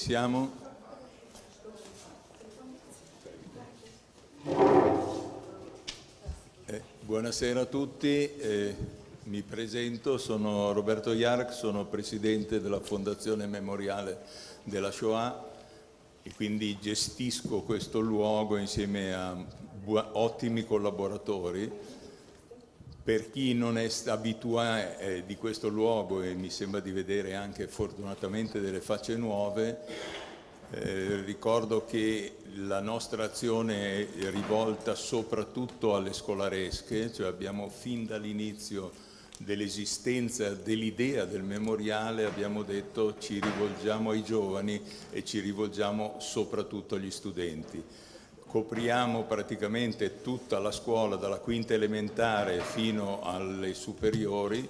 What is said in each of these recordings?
siamo? Eh, buonasera a tutti, eh, mi presento, sono Roberto Iarc, sono presidente della Fondazione Memoriale della Shoah e quindi gestisco questo luogo insieme a ottimi collaboratori per chi non è abituato eh, di questo luogo e mi sembra di vedere anche fortunatamente delle facce nuove, eh, ricordo che la nostra azione è rivolta soprattutto alle scolaresche, cioè abbiamo fin dall'inizio dell'esistenza, dell'idea del memoriale abbiamo detto ci rivolgiamo ai giovani e ci rivolgiamo soprattutto agli studenti copriamo praticamente tutta la scuola dalla quinta elementare fino alle superiori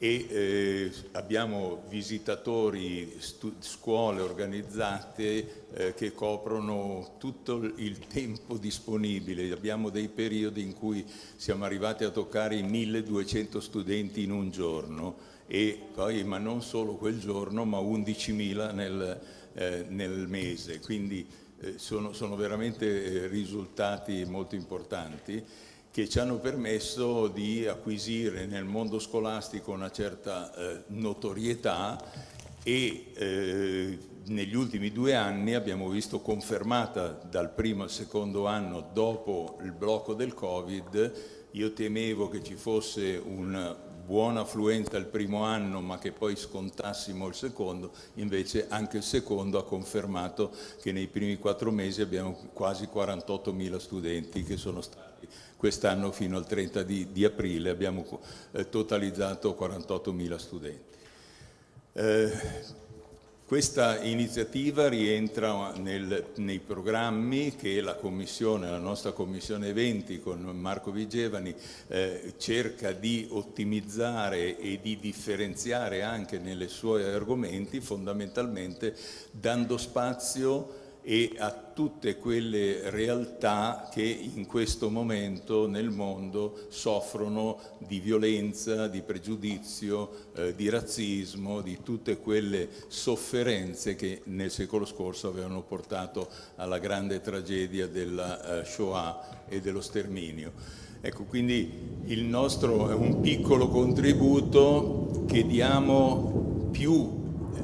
e eh, abbiamo visitatori, scuole organizzate eh, che coprono tutto il tempo disponibile. Abbiamo dei periodi in cui siamo arrivati a toccare i 1200 studenti in un giorno, poi, ma non solo quel giorno, ma 11.000 nel, eh, nel mese. Quindi, eh, sono, sono veramente eh, risultati molto importanti che ci hanno permesso di acquisire nel mondo scolastico una certa eh, notorietà e eh, negli ultimi due anni abbiamo visto confermata dal primo al secondo anno dopo il blocco del Covid, io temevo che ci fosse un buona affluenza il primo anno ma che poi scontassimo il secondo, invece anche il secondo ha confermato che nei primi quattro mesi abbiamo quasi 48.000 studenti che sono stati quest'anno fino al 30 di, di aprile, abbiamo eh, totalizzato 48.000 studenti. Eh, questa iniziativa rientra nel, nei programmi che la, la nostra Commissione 20 con Marco Vigevani eh, cerca di ottimizzare e di differenziare anche nelle sue argomenti fondamentalmente dando spazio e a tutte quelle realtà che in questo momento nel mondo soffrono di violenza, di pregiudizio, eh, di razzismo, di tutte quelle sofferenze che nel secolo scorso avevano portato alla grande tragedia della eh, Shoah e dello sterminio. Ecco, quindi il nostro è un piccolo contributo che diamo più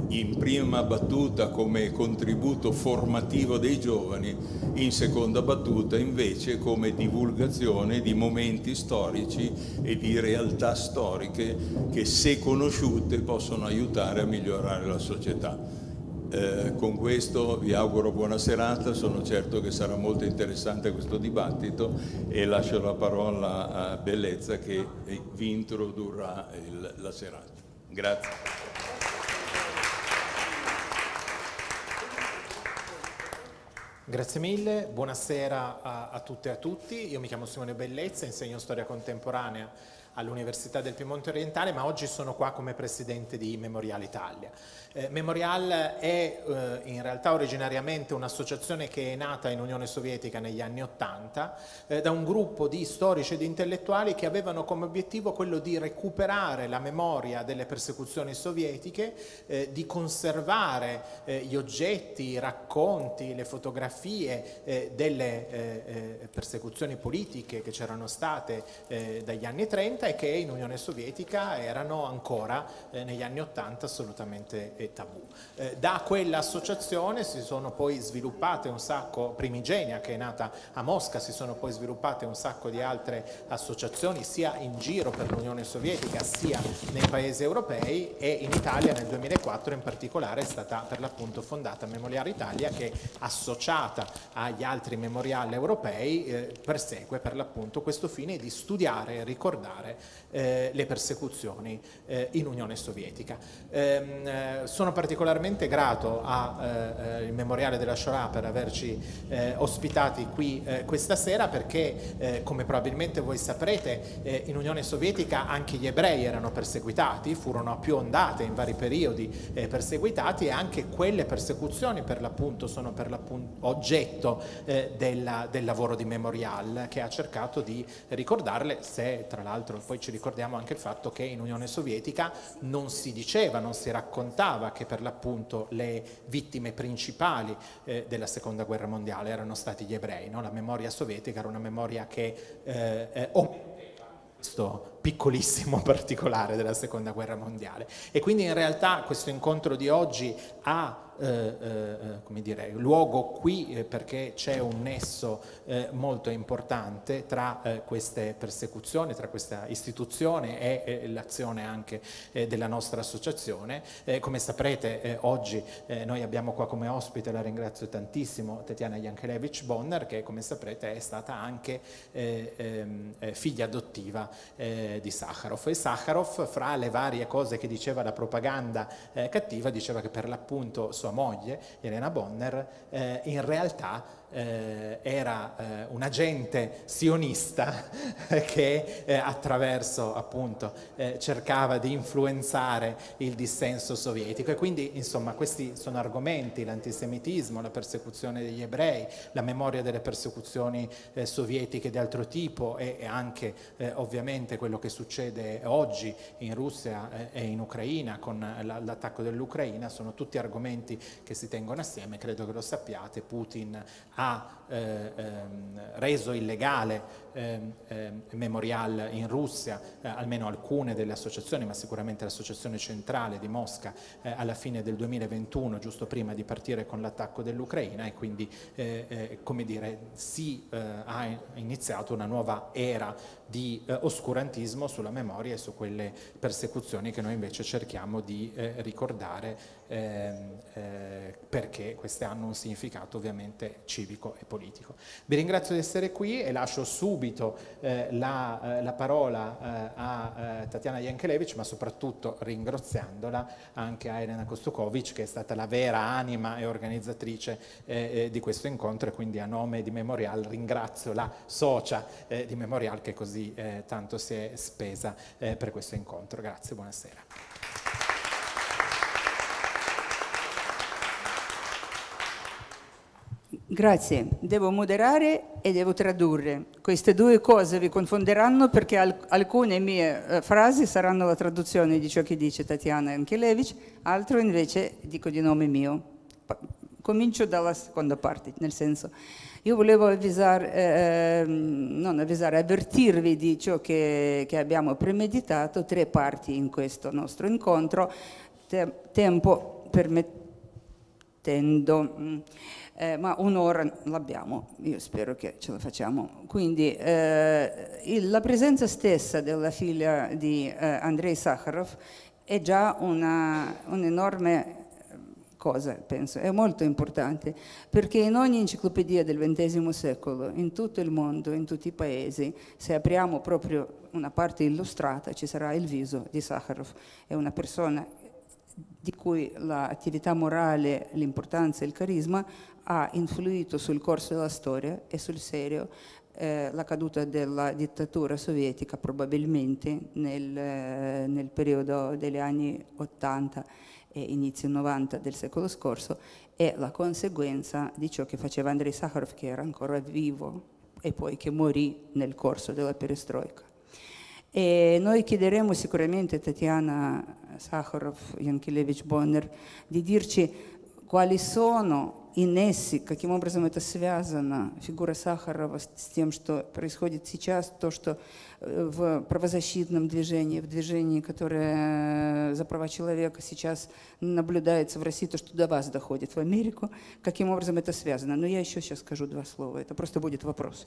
in prima battuta come contributo formativo dei giovani, in seconda battuta invece come divulgazione di momenti storici e di realtà storiche che se conosciute possono aiutare a migliorare la società. Eh, con questo vi auguro buona serata, sono certo che sarà molto interessante questo dibattito e lascio la parola a Bellezza che vi introdurrà il, la serata. Grazie. Grazie mille, buonasera a, a, tutte e a tutti. Io mi chiamo Simone Bellezza, insegno storia contemporanea all'Università del Piemonte Orientale, ma oggi sono qua come presidente di Memoriale Italia. Eh, Memorial è eh, in realtà originariamente un'associazione che è nata in Unione Sovietica negli anni Ottanta eh, da un gruppo di storici ed intellettuali che avevano come obiettivo quello di recuperare la memoria delle persecuzioni sovietiche, eh, di conservare eh, gli oggetti, i racconti, le fotografie delle persecuzioni politiche che c'erano state dagli anni Trenta e che in Unione Sovietica erano ancora negli anni Ottanta assolutamente e tabù. Eh, da quell'associazione si sono poi sviluppate un sacco, Primigenia che è nata a Mosca, si sono poi sviluppate un sacco di altre associazioni sia in giro per l'Unione Sovietica sia nei paesi europei e in Italia nel 2004 in particolare è stata per l'appunto fondata Memorial Italia che associata agli altri memorial europei eh, persegue per l'appunto questo fine di studiare e ricordare eh, le persecuzioni eh, in Unione Sovietica. Ehm, eh, sono particolarmente grato al eh, eh, Memoriale della Shoah per averci eh, ospitati qui questa sera perché, come probabilmente voi saprete, in Unione Sovietica anche gli ebrei erano perseguitati, furono a più ondate in vari periodi perseguitati e anche quelle persecuzioni per l'appunto sono per l'appunto oggetto della, del lavoro di Memorial che ha cercato di ricordarle se tra l'altro poi ci ricordiamo anche il fatto che in Unione Sovietica non si diceva, non si raccontava ricordava che per l'appunto le vittime principali eh, della seconda guerra mondiale erano stati gli ebrei, no? la memoria sovietica era una memoria che eh, questo piccolissimo particolare della seconda guerra mondiale e quindi in realtà questo incontro di oggi ha eh, eh, eh dire, luogo qui eh, perché c'è un nesso molto importante tra queste persecuzioni, tra questa istituzione e l'azione anche della nostra associazione. come saprete oggi noi abbiamo qua come ospite, la ringrazio tantissimo, Tatiana Jankelevich Bonner che come saprete è stata anche ehm, figlia adottiva di Sakharov e Sakharov fra le varie cose che diceva la propaganda cattiva diceva che per l'appunto sua moglie, Elena Bonner, eh, in realtà eh, era eh, un agente sionista che eh, attraverso appunto eh, cercava di influenzare il dissenso sovietico e quindi insomma questi sono argomenti, l'antisemitismo, la persecuzione degli ebrei, la memoria delle persecuzioni eh, sovietiche di altro tipo e, e anche eh, ovviamente quello che succede oggi in Russia e in Ucraina con l'attacco dell'Ucraina sono tutti argomenti che si tengono assieme, credo che lo sappiate, Putin ha 啊。eh, ehm, reso illegale ehm, ehm, Memorial in Russia, eh, almeno alcune delle associazioni, ma sicuramente l'associazione centrale di Mosca eh, alla fine del 2021, giusto prima di partire con l'attacco dell'Ucraina e quindi eh, come dire, si ha iniziato una nuova era di oscurantismo sulla memoria e su quelle persecuzioni che noi invece cerchiamo di ricordare perché queste hanno un significato ovviamente civico e politico politico. Vi ringrazio di essere qui e lascio subito eh, la, eh, la, parola eh, a eh, Tatiana Jankelevich, ma soprattutto ringraziandola anche a Elena Kostukovic che è stata la vera anima e organizzatrice eh, eh, di questo incontro e quindi a nome di Memorial ringrazio la socia di Memorial che così tanto si è spesa per questo incontro. Grazie, buonasera. Grazie, devo moderare e devo tradurre. Queste due cose vi confonderanno perché alcune mie eh, frasi saranno la traduzione di ciò che dice Tatiana Ankelevich, altro invece dico di nome mio. comincio dalla seconda parte, nel senso, io volevo avvisare, eh, ehm, non avvisare, avvertirvi di ciò che, che abbiamo premeditato, tre parti in questo nostro incontro, Te tempo permettendo. Mm, eh, ma un'ora l'abbiamo, io spero che ce la facciamo. Quindi eh, il, la presenza stessa della figlia di eh, Andrei Sakharov è già un'enorme eh, cosa, penso, è molto importante, perché in ogni enciclopedia del XX secolo, in tutto il mondo, in tutti i paesi, se apriamo proprio una parte illustrata ci sarà il viso di Sakharov, è una persona di cui l'attività morale, l'importanza e il carisma ha influito sul corso della storia e sul serio eh, la caduta della dittatura sovietica probabilmente nel, eh, nel periodo degli anni 80 e inizio 90 del secolo scorso e la conseguenza di ciò che faceva Andrei Sakharov che era ancora vivo e poi che morì nel corso della perestroica. E noi chiederemo sicuramente a Tatiana Sakharov, Yankilevich Bonner, di dirci quali sono и Несси, каким образом это связано, фигура Сахарова с тем, что происходит сейчас, то, что э, в правозащитном движении, в движении, которое э, за права человека сейчас наблюдается в России, то, что до вас доходит в Америку, каким образом это связано. Но я еще сейчас скажу два слова, это просто будет вопрос. Вопрос.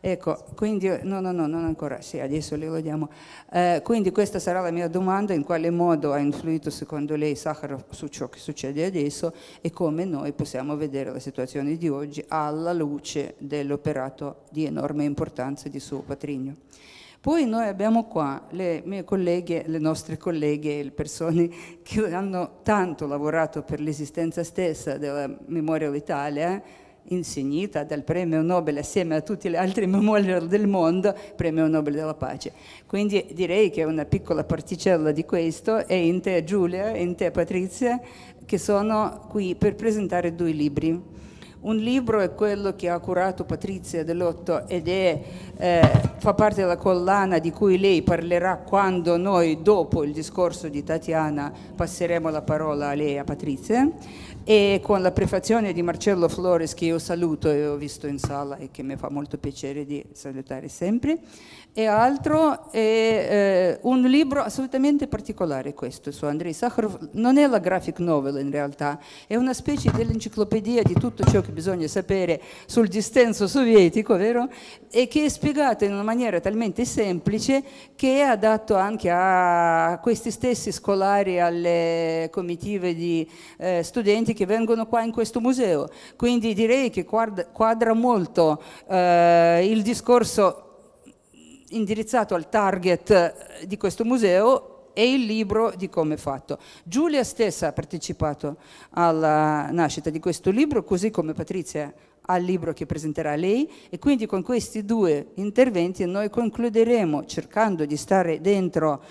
Ecco, quindi, no, no, no, non ancora, sì, adesso le lo diamo. Eh, quindi questa sarà la mia domanda, in quale modo ha influito secondo lei Sakharov su ciò che succede adesso e come noi possiamo vedere la situazione di oggi alla luce dell'operato di enorme importanza di suo patrigno. Poi noi abbiamo qua le mie colleghe, le nostre colleghe, le persone che hanno tanto lavorato per l'esistenza stessa della Memorial Italia, eh, insignita dal premio Nobel assieme a tutti gli altri memorial del mondo, premio Nobel della pace. Quindi direi che una piccola particella di questo è in te Giulia, in te Patrizia, che sono qui per presentare due libri. Un libro è quello che ha curato Patrizia Dell'Otto ed è, eh, fa parte della collana di cui lei parlerà quando noi, dopo il discorso di Tatiana, passeremo la parola a lei, a Patrizia e con la prefazione di Marcello Flores che io saluto e ho visto in sala e che mi fa molto piacere di salutare sempre e altro è eh, un libro assolutamente particolare questo su Andrei Sakharov, non è la graphic novel in realtà, è una specie dell'enciclopedia di tutto ciò che bisogna sapere sul distenso sovietico, vero? E che è spiegato in una maniera talmente semplice che è adatto anche a questi stessi scolari, alle comitive di eh, studenti che vengono qua in questo museo. Quindi direi che quadra, quadra molto eh, il discorso indirizzato al target eh, di questo museo e il libro di come è fatto. Giulia stessa ha partecipato alla nascita di questo libro, così come Patrizia al libro che presenterà lei e quindi con questi due interventi noi concluderemo cercando di stare dentro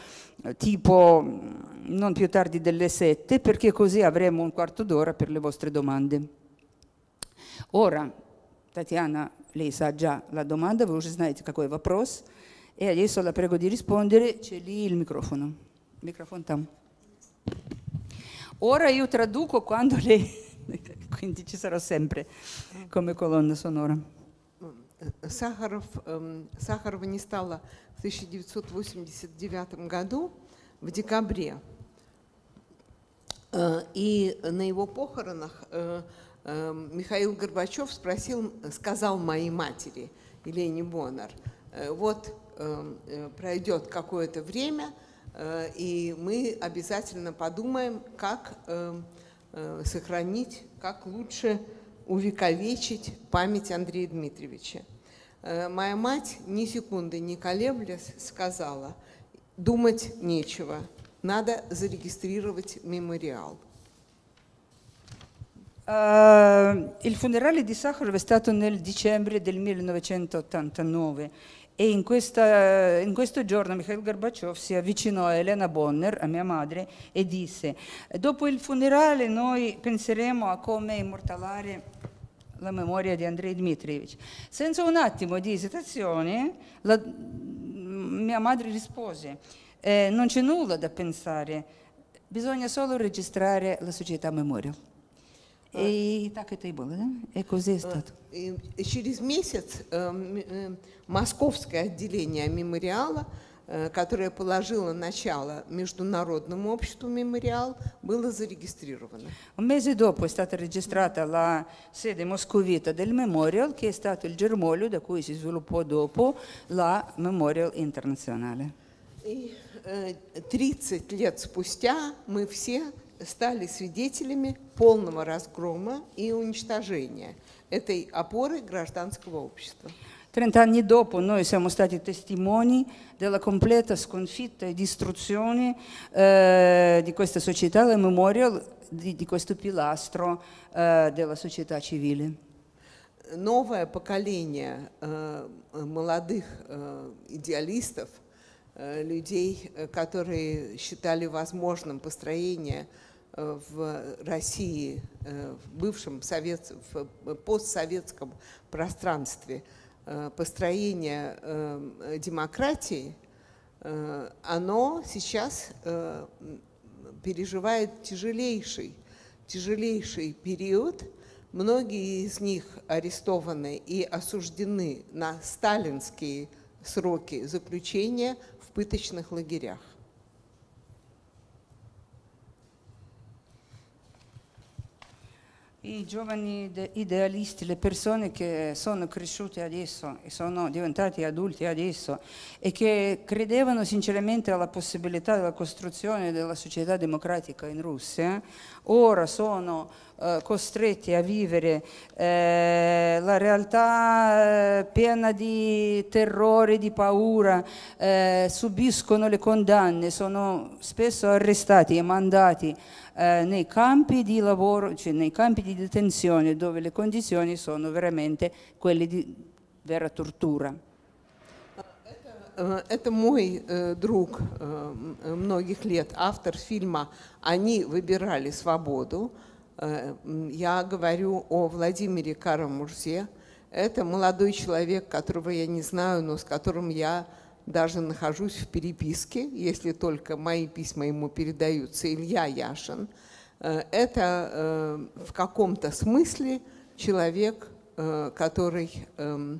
eh, tipo mm, non più tardi delle sette perché così avremo un quarto d'ora per le vostre domande. Ora, Tatiana, lei sa già la domanda, voi уже знаете, какой вопрос – E adesso la prego di rispondere, c'è lì il microfono. Il microfono tam. Ora io traduco quando lei, quindi ci sarò sempre come colonna sonora. Сахаров, Сахарова не стало в 1989 году, в декабре. И на его похоронах Михаил Горбачев спросил, сказал моей матери, Елене Бонар, вот Эм, э, пройдет какое-то время, э, и мы обязательно подумаем, как эм, э, сохранить, как лучше увековечить память Андрея Дмитриевича. Моя мать ни секунды не колеблясь сказала, думать нечего, надо зарегистрировать мемориал. il funerale di Sakharov è stato nel dicembre del 1989 E in, questa, in, questo giorno Mikhail Gorbaciov si avvicinò a Elena Bonner, a mia madre, e disse dopo il funerale noi penseremo a come immortalare la memoria di Andrei Dmitrievich. Senza un attimo di esitazione la, mm, mia madre rispose eh, non c'è nulla da pensare, bisogna solo registrare la società memoria. Э, и так это и было, да? Экузестат. Э, через месяц э, московское отделение мемориала, которое положило начало международному обществу мемориал, было зарегистрировано. Un mese dopo è stata registrata la sede moscovita del Memorial, che è stato il germoglio da cui si sviluppò dopo la Memorial Internazionale. И 30 лет спустя мы все стали свидетелями полного разгрома и уничтожения этой опоры гражданского общества. Trent'anni dopo noi siamo stati testimoni della completa sconfitta e distruzione eh, di questa società, la memorial, di, di questo pilastro eh, della società civile. новое поколение э, молодых э, идеалистов, э, людей, э, которые считали возможным построение э, Э, в России, э, в бывшем совет, в э, постсоветском пространстве построение демократии, оно сейчас переживает тяжелейший, тяжелейший период. Многие из них арестованы и осуждены на сталинские сроки заключения в пыточных лагерях. i giovani idealisti, le persone che sono cresciute adesso e sono diventati adulti adesso e che credevano sinceramente alla possibilità della costruzione della società democratica in Russia, ora sono eh, costretti a vivere eh, la realtà eh, piena di terrore, di paura, eh, subiscono le condanne, sono spesso arrestati e mandati nei campi di lavoro, cioè nei campi di detenzione dove le condizioni sono veramente quelle di vera tortura. Э, это мой э, друг э, многих лет, автор фильма «Они выбирали свободу», Э, я говорю о Владимире Карамурзе. Это молодой человек, которого я не знаю, но с которым я даже нахожусь в переписке, если только мои письма ему передаются, Илья Яшин. Э, это э, в каком-то смысле человек, который эм,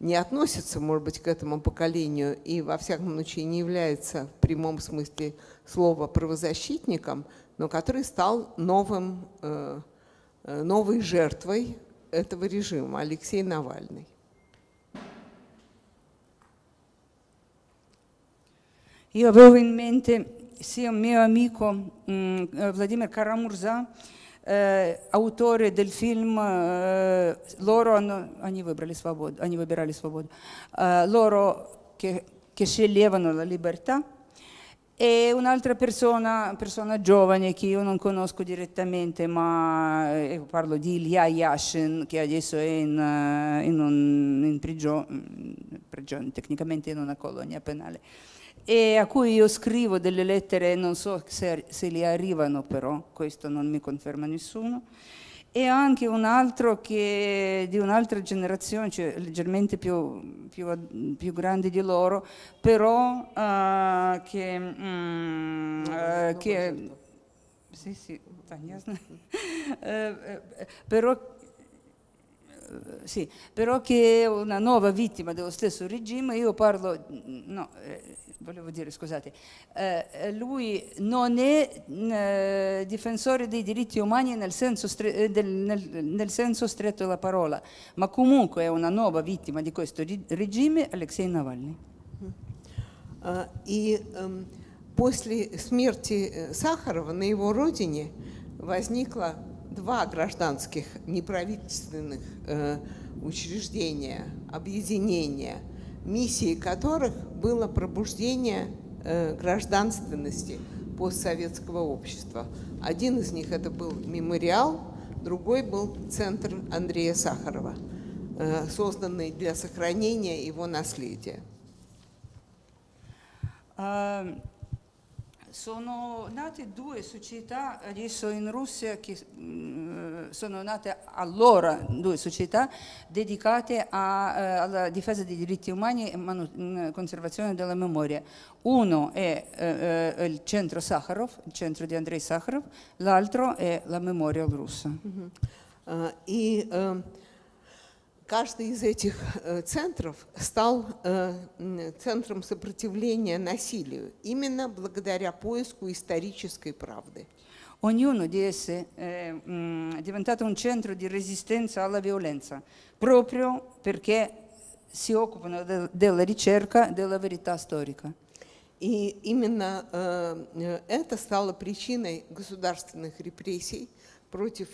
не относится, может быть, к этому поколению и, во всяком случае, не является в прямом смысле слова правозащитником, но который стал новым, новой жертвой этого режима, Алексей Навальный. Io avevo in mente sia un mio amico mh, Vladimir Karamurza, eh, autore del film eh, Loro hanno, они выбрали свободу, они выбирали свободу, eh, Loro che, che sceglievano la libertà, e un'altra persona, persona giovane che io non conosco direttamente, ma eh, parlo di Ilya Yashin, che adesso è in, eh, in, un, in prigione, prigion, tecnicamente in una colonia penale, e a cui io scrivo delle lettere, non so se, se le arrivano però, questo non mi conferma nessuno e anche un altro che di un'altra generazione, cioè leggermente più, più, più grande di loro, però uh, che... Mm, uh, che sì, sì, eh, però sì, però che è una nuova vittima dello stesso regime, io parlo, mm, no, eh, volevo dire scusate, eh, eh lui non è mm, eh, difensore dei diritti umani nel senso, eh, del, nel, nel senso, stretto della parola, ma comunque è una nuova vittima di questo regime, Alexei Navalny. И mm. ehm, после смерти Сахарова на его родине возникла два гражданских неправительственных э, учреждения, объединения, миссией которых было пробуждение э, гражданственности постсоветского общества. Один из них это был мемориал, другой был центр Андрея Сахарова, э, созданный для сохранения его наследия. Э, Sono nate due società adesso in Russia che mh, mm, sono nate allora due società dedicate a, eh, alla difesa dei diritti umani e mm, conservazione della memoria. Uno è eh, eh, il centro Sakharov, il centro di Andrei Sakharov, l'altro è la memoria russa. Mm-hmm. Uh -huh. uh, e, uh... Каждый из этих э, центров стал э, центром сопротивления насилию, именно благодаря поиску исторической правды. Ognuno di esse è diventato un centro di resistenza alla violenza, proprio perché si occupano della ricerca della verità storica. И именно э, э это стало причиной государственных репрессий против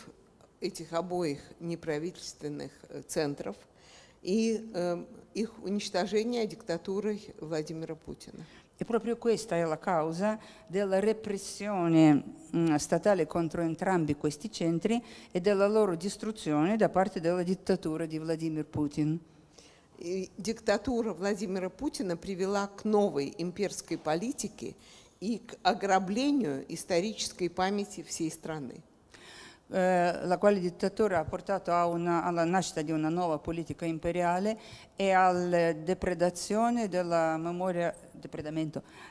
этих обоих неправительственных э, центров и эм, их уничтожение диктатурой Владимира Путина. E proprio questa è la causa della repressione statale contro entrambi questi centri e della loro distruzione da parte della dittatura di Vladimir Putin. диктатура Владимира Путина привела к новой имперской политике и к ограблению исторической памяти всей страны. Eh, la quale dittatura ha portato una, alla nascita di una nuova politica imperiale e alla depredazione della memoria,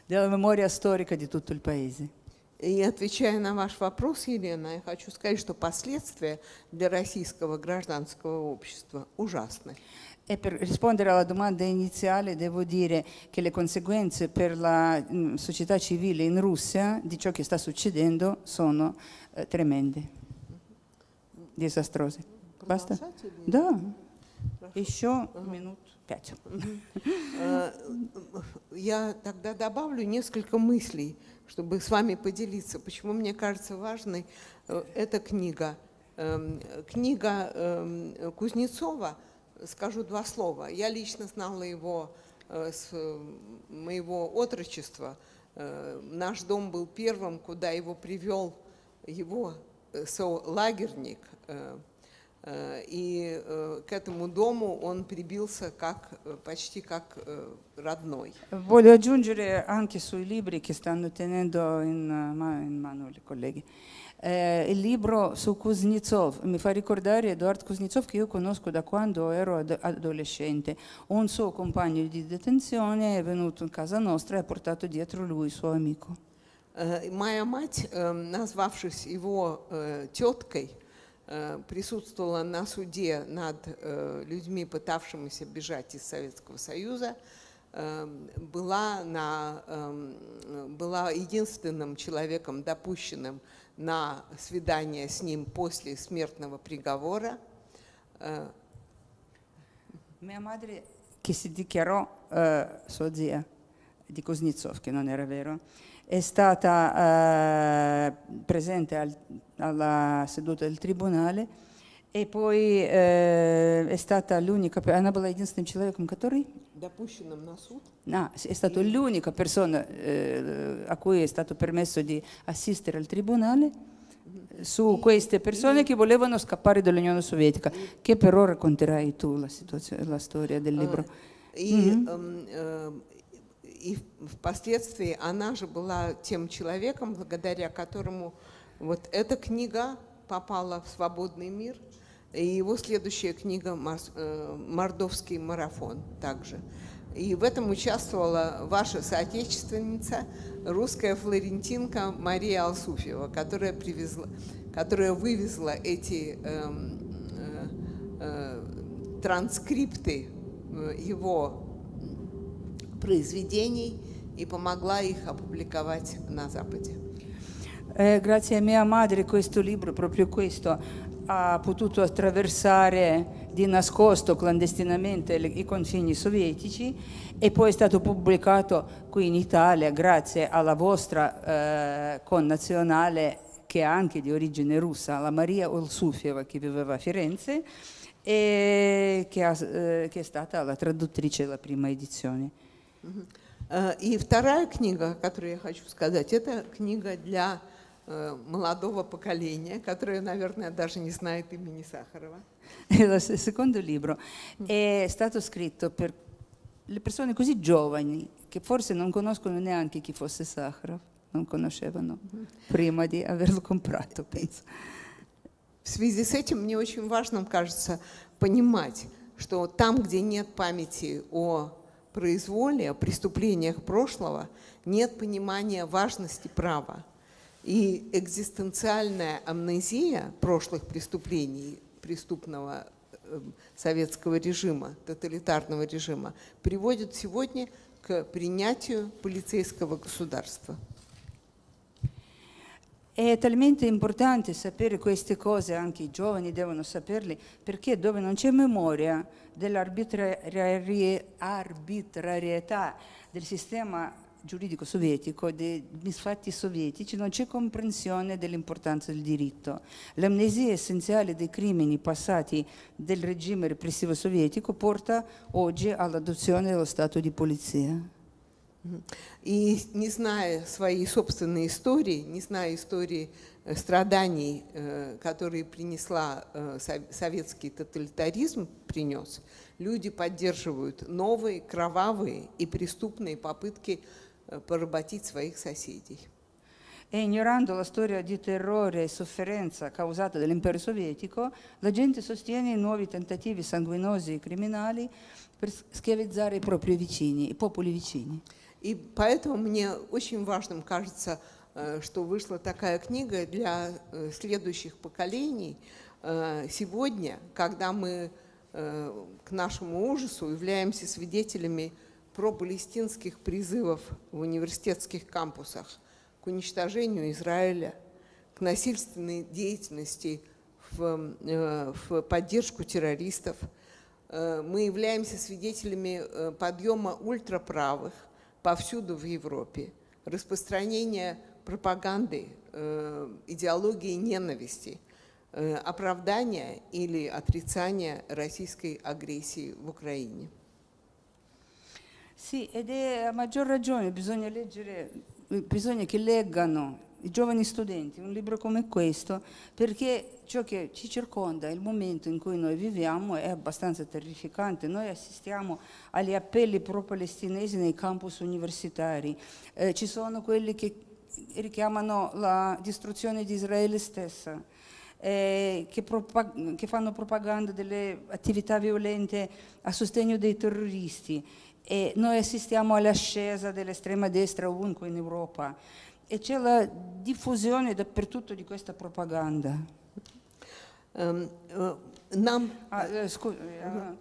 della memoria storica di tutto il paese. И отвечая на ваш вопрос, Елена, я хочу сказать, что последствия для российского гражданского общества ужасны. E per rispondere alla domanda iniziale devo dire che le conseguenze per la mm, società civile in Russia di ciò che sta succedendo sono eh, tremende. дизастрозы. Баста? Да. Еще ага. минут пять. Э, э, я тогда добавлю несколько мыслей, чтобы с вами поделиться, почему мне кажется важной э, эта книга. Эм, книга эм, Кузнецова, скажу два слова. Я лично знала его с моего отрочества. Наш дом был первым, куда его привел его лагерник и к этому дому он прибился как, почти как родной. Voglio aggiungere anche sui libri che stanno tenendo in, in mano i colleghi. Eh, il libro su Kuznetsov mi fa ricordare Edoardo Kuznetsov che io conosco da quando ero ad adolescente. Un suo compagno di detenzione è venuto in casa nostra e ha portato dietro lui il suo amico. Моя мать, назвавшись его теткой, Э, присутствовала на суде над э, людьми, пытавшимися бежать из Советского Союза, э, была, на, была единственным человеком, допущенным на свидание с ним после смертного приговора. Моя мать que se declarou uh, sodia. di Kuznetsov, che non era vero, è stata eh, presente al, alla seduta del tribunale e poi э, è stata l'unica, она была единственным человеком, который... Допущенным на суд. No, è stata e... l'unica persona eh, a cui è stato permesso di assistere al tribunale mm-hmm. su queste persone che volevano scappare dall'Unione Sovietica, che però racconterai tu la, la storia del ah, libro. Uh, mm -hmm. и, um, uh, и впоследствии она же была тем человеком, благодаря которому вот эта книга попала в свободный мир, и его следующая книга э, «Мордовский марафон» также. И в этом участвовала ваша соотечественница, русская флорентинка Мария Алсуфьева, которая, привезла, которая вывезла эти эм, э, э, транскрипты э, его произведений и помогла их опубликовать на Западе. Э, grazie a mia madre questo libro, proprio questo, ha potuto attraversare di nascosto clandestinamente i confini sovietici e poi è stato pubblicato qui in Italia grazie alla vostra eh, connazionale che è anche di origine russa, la Maria Olsufieva che viveva a Firenze e che, ha, eh, che è stata la traduttrice della prima edizione. Э, и вторая книга, о которой я хочу сказать, это книга для э, молодого поколения, которое, наверное, даже не знает имени Сахарова. Il secondo libro è stato scritto per le persone così giovani che forse non conoscono neanche chi fosse Sacharov, non conoscevano prima di averlo comprato, penso. В связи с этим мне очень важным кажется понимать, что там, где нет памяти о произволе, о преступлениях прошлого нет понимания важности права. И экзистенциальная амнезия прошлых преступлений преступного эм, советского режима, тоталитарного режима, приводит сегодня к принятию полицейского государства. È talmente importante sapere queste cose, anche i giovani devono saperle, perché dove non c'è memoria dell'arbitrarietà del sistema giuridico sovietico, dei misfatti sovietici, non c'è comprensione dell'importanza del diritto. L'amnesia essenziale dei crimini passati del regime repressivo sovietico porta oggi all'adozione dello Stato di polizia. И не зная своей собственной истории, не зная истории э, страданий, э, которые принесла э, советский тоталитаризм, принес, люди поддерживают новые кровавые и преступные попытки поработить своих соседей. E ignorando la storia di terrore e sofferenza causata dall'impero sovietico, la gente sostiene i nuovi tentativi sanguinosi e criminali per schiavizzare i propri vicini, i popoli vicini. И поэтому мне очень важным кажется, э, что вышла такая книга для э, следующих поколений э, сегодня, когда мы к нашему ужасу являемся свидетелями пропалестинских призывов в университетских кампусах к уничтожению Израиля, к насильственной деятельности в, в поддержку террористов. Мы являемся свидетелями подъема ультраправых, повсюду в Европе. Распространение пропаганды, э, идеологии ненависти, э, оправдания или отрицания российской агрессии в Украине. Sì, ed è a maggior ragione bisogna leggere, bisogna che leggano i giovani studenti, un libro come questo, perché ciò che ci circonda, il momento in cui noi viviamo è abbastanza terrificante. Noi assistiamo agli appelli pro-palestinesi nei campus universitari, eh, ci sono quelli che richiamano la distruzione di Israele stessa, eh, che, che fanno propaganda delle attività violente a sostegno dei terroristi. E noi assistiamo all'ascesa dell'estrema destra ovunque in Europa e c'è la diffusione dappertutto di questa propaganda. Um, uh, ah, eh, scusa, eh,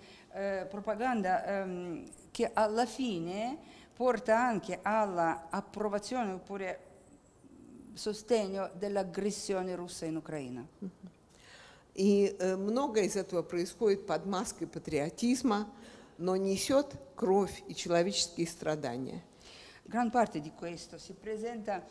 eh, propaganda ehm, che alla fine porta anche all'approvazione oppure sostegno dell'aggressione russa in Ucraina. И э, многое из этого происходит под маской патриотизма, но несет кровь и человеческие страдания. Gran parte di questo si presenta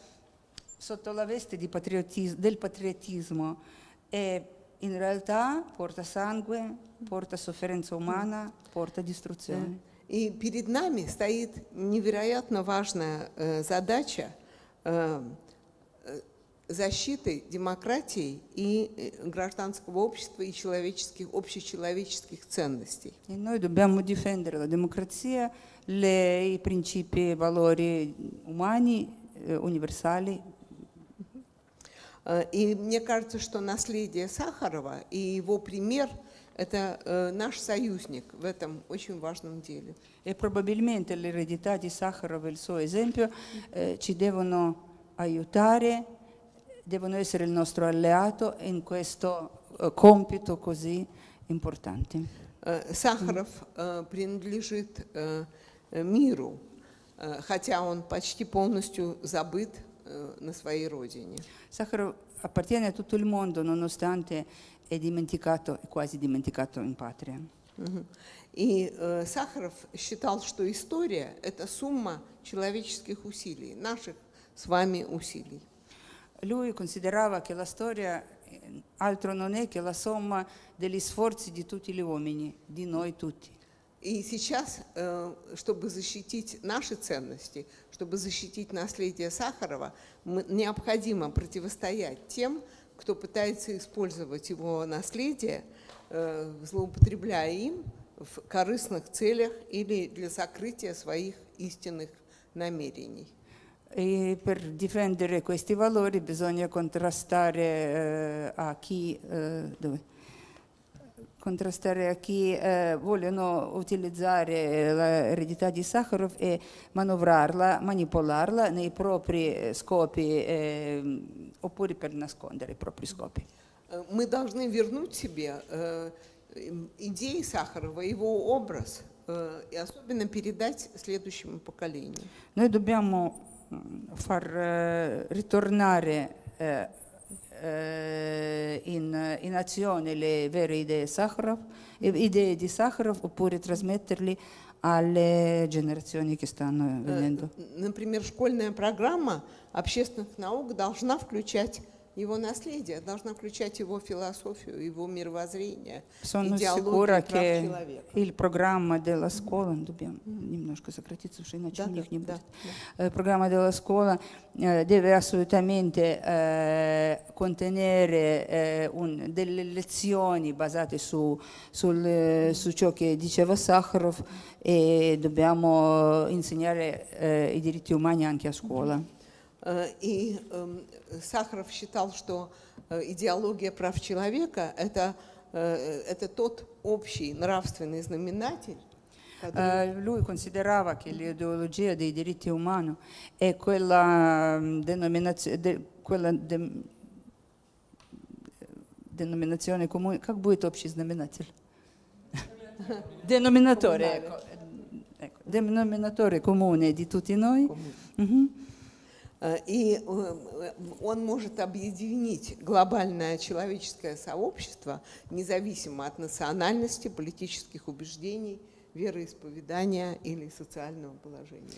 sotto la veste patriottismo, del patriottismo e in realtà porta sangue, порта sofferenza umana, порта distruzione. И перед нами стоит невероятно важная э, задача э, защиты демократии и гражданского общества и человеческих, общечеловеческих ценностей. И мы должны защищать демократию, le, i principi e valori umani, eh, универсали. Э, и мне кажется, что наследие Сахарова и его пример – это э, наш союзник в этом очень важном деле. И, probabilmente, l'eredità di Сахарова e il suo esempio eh, ci devono aiutare, devono essere il nostro alleato in questo eh, compito così importante. Э, Сахаров э, принадлежит э, миру, хотя он почти полностью забыт на своей родине. Сахаров appartiene a tutto il mondo nonostante è dimenticato, è quasi dimenticato in patria. И э, Сахаров считал, что история – это сумма человеческих усилий, наших с вами усилий. Lui considerava che la storia altro non è che la somma degli sforzi di tutti gli uomini, di noi tutti. И сейчас, э, чтобы защитить наши ценности, чтобы защитить наследие Сахарова, необходимо противостоять тем, кто пытается использовать его наследие, э, злоупотребляя им в корыстных целях или для сокрытия своих истинных намерений. E per difendere questi valori bisogna contrastare eh, a chi... Eh, dove? contrastare a chi eh, vogliono utilizzare eh, l'eredità di Sakharov e manovrarla, manipolarla nei propri eh, scopi eh, oppure per nascondere i propri scopi. Э, мы должны вернуть себе э, идеи Сахарова, его образ, э, и особенно передать следующему поколению. Noi dobbiamo far э, ritornare э, eh, in, in, azione le vere idee, Sakharov, eh, idee di Sakharov oppure trasmetterle alle generazioni che stanno э, venendo. Например, школьная программа общественных наук должна включать Его наследие должно включать его filosofia, его мировоззрение, Sono sicura che il programma della scuola, dobbiamo немножко сократиться, потому иначе да, у них не Да, да. Il della scuola deve assolutamente eh, contenere eh, un, delle lezioni basate su, sul, eh, su, ciò che diceva Sakharov e dobbiamo insegnare eh, i diritti umani anche a scuola. И Сахаров считал, что идеология прав человека – это, это тот общий нравственный знаменатель, Uh, lui considerava che l'ideologia dei diritti umani è quella denominazione, de, quella de, denominazione comune, как будет общий знаменатель? Denominatore, ecco, ecco, denominatore comune di tutti noi. Uh -huh. И он может объединить глобальное человеческое сообщество, независимо от национальности, политических убеждений, вероисповедания или социального положения.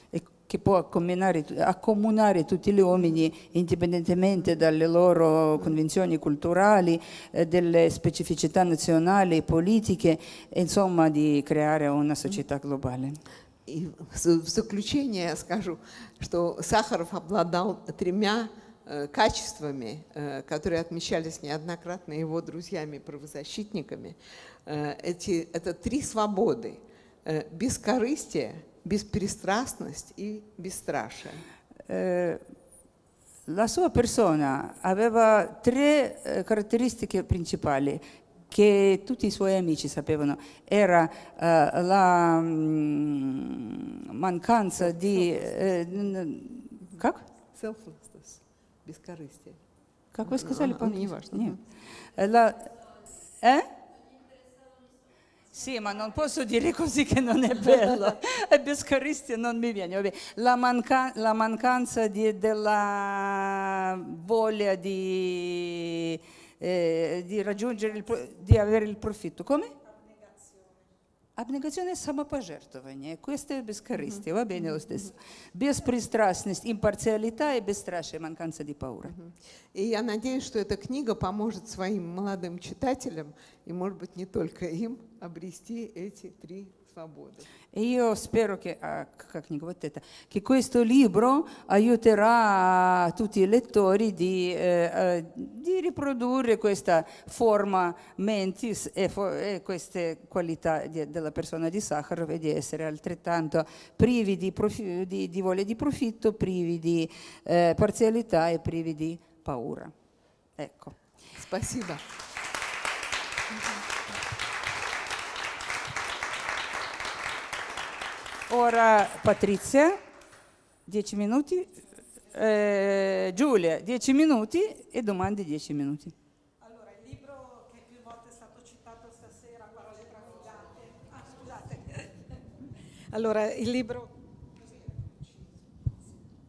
che può accomunare tutti gli uomini indipendentemente dalle loro convinzioni culturali, eh, delle specificità nazionali e politiche, insomma di creare una società globale. И в заключение я скажу, что Сахаров обладал тремя э, качествами, э, которые отмечались неоднократно его друзьями-правозащитниками. Э, эти, это три свободы – бескорыстие, беспристрастность и бесстрашие. La sua persona aveva tre caratteristiche principali. che tutti i suoi amici sapevano, era eh, la mh, mm, mancanza di... Eh, как? Selflessness, бескорыстие. Как вы сказали по-английски? Нет. La, eh? Sì, ma non posso dire così che non è bello. È biscaristia, eh, non mi viene. Vabbè. La, manca la mancanza di, della voglia di Eh, di, raggiungere il, di avere il profitto. Come? Абнегационное самопожертвование. E eh, questo è бескорыстие, mm-hmm. va bene lo stesso. Беспристрастность, импарциалита и бесстрашие, манканца di paura. Mm-hmm. И я надеюсь, что эта книга поможет своим молодым читателям, и, может быть, не только им, обрести эти три свободы. E io spero che, ah, che questo libro aiuterà tutti i lettori di, eh, eh di riprodurre questa forma mentis e, e queste qualità di, della persona di Sakharov e di essere altrettanto privi di, di, di voglia di profitto, privi di eh, parzialità e privi di paura. Ecco. Спасибо. ora Patrizia, 10 minuti, eh, Giulia 10 minuti e domande 10 minuti. Allora, il libro che più volte è stato citato stasera, Parole trafugate, ah scusate, allora il libro...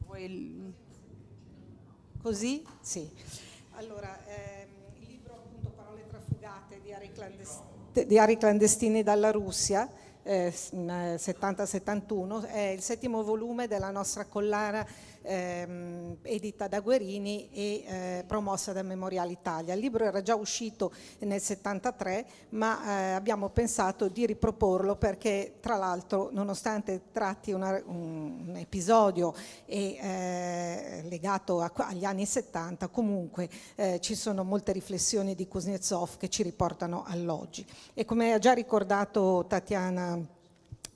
Vuoi... Così? Sì. Allora, ehm, il libro appunto Parole trafugate di Ari clandestini dalla Russia eh, 70-71, mm, eh, è il settimo volume della nostra collana ehm, edita da Guerini e eh, promossa da Memorial Italia. Il libro era già uscito nel 73, ma eh, abbiamo pensato di riproporlo perché tra l'altro, nonostante tratti una, un, un, episodio e, eh, legato a, agli anni 70, comunque eh, ci sono molte riflessioni di Kuznetsov che ci riportano all'oggi. E come ha già ricordato Tatiana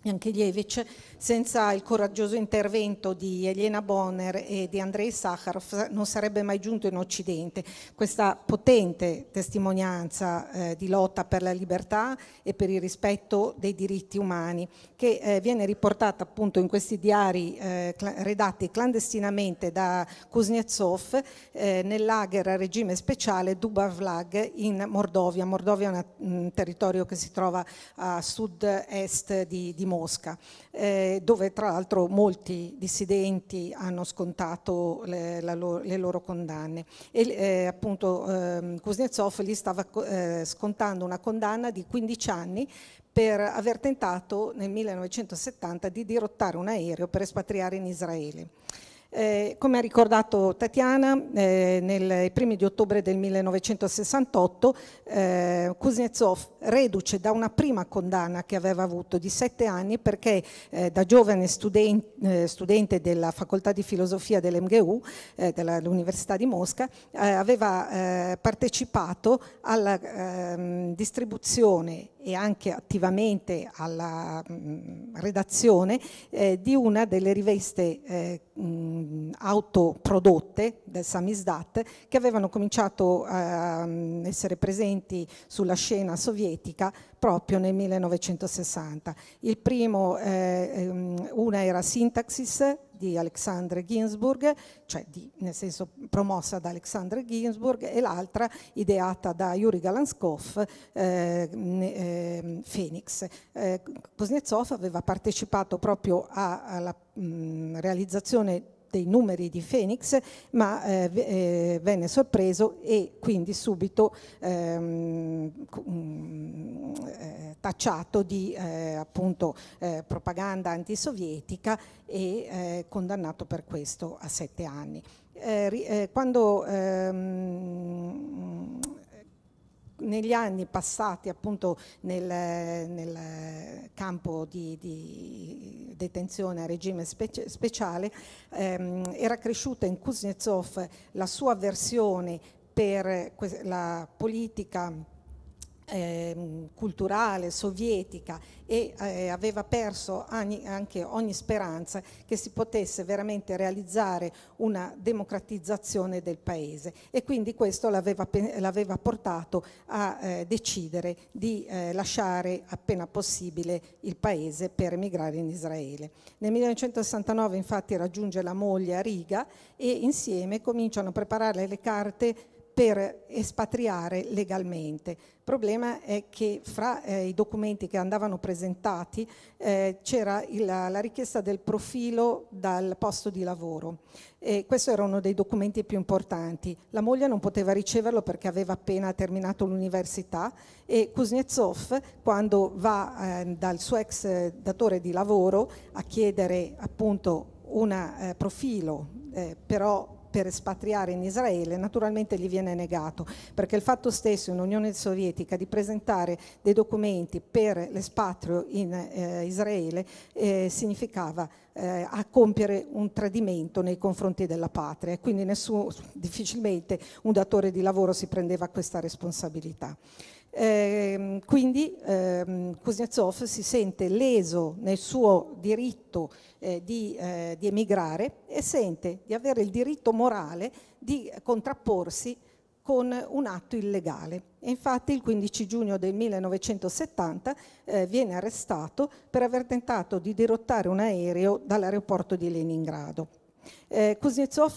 Yankelevich senza il coraggioso intervento di Elena Bonner e di Andrei Sakharov non sarebbe mai giunto in Occidente. Questa potente testimonianza eh, di lotta per la libertà e per il rispetto dei diritti umani che eh, viene riportata appunto in questi diari eh, cl redatti clandestinamente da Kuznetsov eh, nel lager a regime speciale Dubavlag in Mordovia. Mordovia è un territorio che si trova a sud-est di, di Mosca, eh, dove tra l'altro molti dissidenti hanno scontato le, lo, le loro condanne. E eh, appunto ehm, Kuznetsov lì stava eh, scontando una condanna di 15 anni per aver tentato nel 1970 di dirottare un aereo per espatriare in Israele. Eh, come ha ricordato Tatiana, eh, nei primi di ottobre del 1968 eh, Kuznetsov reduce da una prima condanna che aveva avuto di sette anni perché eh, da giovane studente, eh, studente, della facoltà di filosofia dell'MGU, eh, dell'Università di Mosca, aveva partecipato alla ehm, distribuzione e anche attivamente alla mh, mm, redazione eh, di una delle riviste eh, mh, mm, autoprodotte del Samizdat che avevano cominciato a eh, essere presenti sulla scena sovietica proprio nel 1960. Il primo, eh, ehm, una era Syntaxis, di Alexandre Ginsburg, cioè di, nel senso promossa da Alexandre Ginsburg, e l'altra ideata da Yuri Galanskov, eh, eh, Phoenix. Eh, Kuznetsov aveva partecipato proprio a, alla mh, mm, realizzazione dei numeri di Phoenix, ma eh, eh venne sorpreso e quindi subito ehm, mm, eh, tacciato di eh, appunto, eh, propaganda antisovietica e eh, condannato per questo a sette anni. Eh, eh, quando ehm, negli anni passati appunto nel, nel campo di, di, detenzione a regime specie, speciale ehm, era cresciuta in Kuznetsov la sua avversione per la politica eh, culturale sovietica e eh, aveva perso ogni, anche ogni speranza che si potesse veramente realizzare una democratizzazione del paese e quindi questo l'aveva portato a eh, decidere di eh, lasciare appena possibile il paese per emigrare in Israele. Nel 1969 infatti raggiunge la moglie a Riga e insieme cominciano a preparare le carte per espatriare legalmente. Il problema è che fra eh, i documenti che andavano presentati eh, c'era la, la, richiesta del profilo dal posto di lavoro. E questo era uno dei documenti più importanti. La moglie non poteva riceverlo perché aveva appena terminato l'università e Kuznetsov, quando va eh, dal suo ex eh, datore di lavoro a chiedere appunto un eh, profilo, eh, però per espatriare in Israele, naturalmente gli viene negato, perché il fatto stesso in Unione Sovietica di presentare dei documenti per l'espatrio in eh, Israele eh, significava eh, a compiere un tradimento nei confronti della patria, e quindi nessuno, difficilmente un datore di lavoro si prendeva questa responsabilità. Eh, quindi ehm, Kuznetsov si sente leso nel suo diritto eh, di, eh, di, emigrare e sente di avere il diritto morale di contrapporsi con un atto illegale. E infatti il 15 giugno del 1970 eh, viene arrestato per aver tentato di dirottare un aereo dall'aeroporto di Leningrado. Eh, Kuznetsov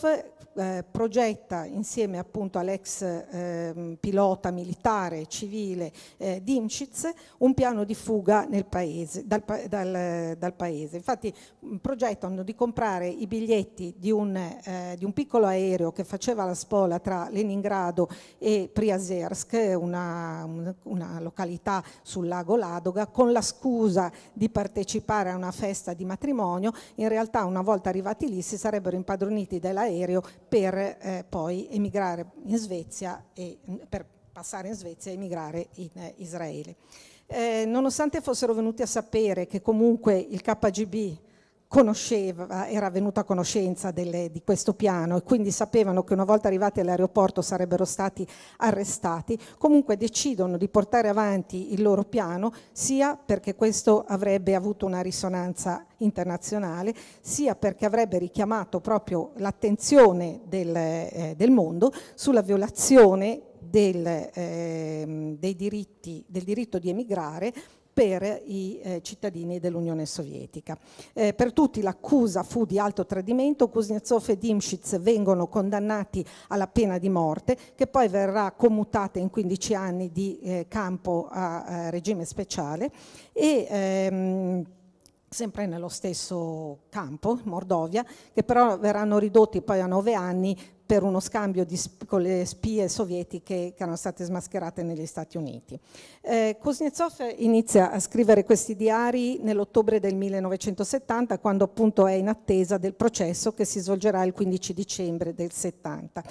eh, progetta insieme appunto all'ex eh, pilota militare civile eh, Dimciz un piano di fuga paese, dal, dal, dal, paese. Infatti progettano di comprare i biglietti di un, eh, di un, piccolo aereo che faceva la spola tra Leningrado e Priazersk, una, una località sul lago Ladoga, con la scusa di partecipare a una festa di matrimonio. In realtà una volta arrivati lì si sarebbero impadroniti dell'aereo per eh, poi emigrare in Svezia e mm, per passare in Svezia e emigrare in eh, Israele. Eh, nonostante fossero venuti a sapere che comunque il KGB conosceva, era venuta a conoscenza delle, di questo piano e quindi sapevano che una volta arrivati all'aeroporto sarebbero stati arrestati, comunque decidono di portare avanti il loro piano sia perché questo avrebbe avuto una risonanza internazionale, sia perché avrebbe richiamato proprio l'attenzione del, eh, del mondo sulla violazione del, eh, dei diritti, del diritto di emigrare per i eh, cittadini dell'Unione Sovietica. Eh, per tutti l'accusa fu di alto tradimento, Kuznetsov e Dimshitz vengono condannati alla pena di morte che poi verrà commutata in 15 anni di eh, campo a, a, regime speciale e ehm, sempre nello stesso campo, Mordovia, che però verranno ridotti poi a nove anni per uno scambio di, con le spie sovietiche che erano state smascherate negli Stati Uniti. Eh, Kuznetsov inizia a scrivere questi diari nell'ottobre del 1970, quando appunto è in attesa del processo che si svolgerà il 15 dicembre del 70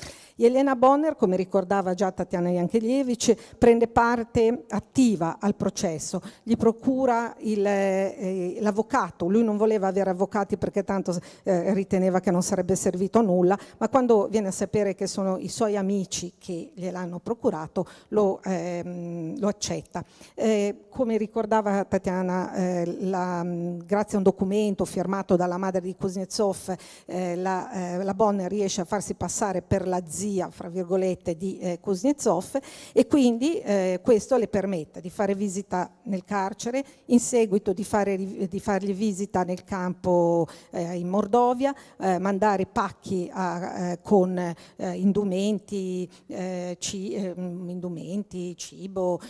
Elena Bonner, come ricordava già Tatiana Iankelievich, prende parte attiva al processo, gli procura eh, l'avvocato, eh, lui non voleva avere avvocati perché tanto eh, riteneva che non sarebbe servito a nulla, ma quando viene a sapere che sono i suoi amici che gliel'hanno procurato lo, ehm, lo accetta. Eh, come ricordava Tatiana, eh, la, grazie a un documento firmato dalla madre di Kuznetsov, eh, la, la Bonner riesce a farsi passare per la zia fantasia, fra virgolette, di eh, Kuznetsov e quindi eh, questo le permette di fare visita nel carcere, in seguito di, fare, di fargli visita nel campo eh, in Mordovia, eh, mandare pacchi a, eh, con eh, indumenti, ci, ehm, indumenti, cibo,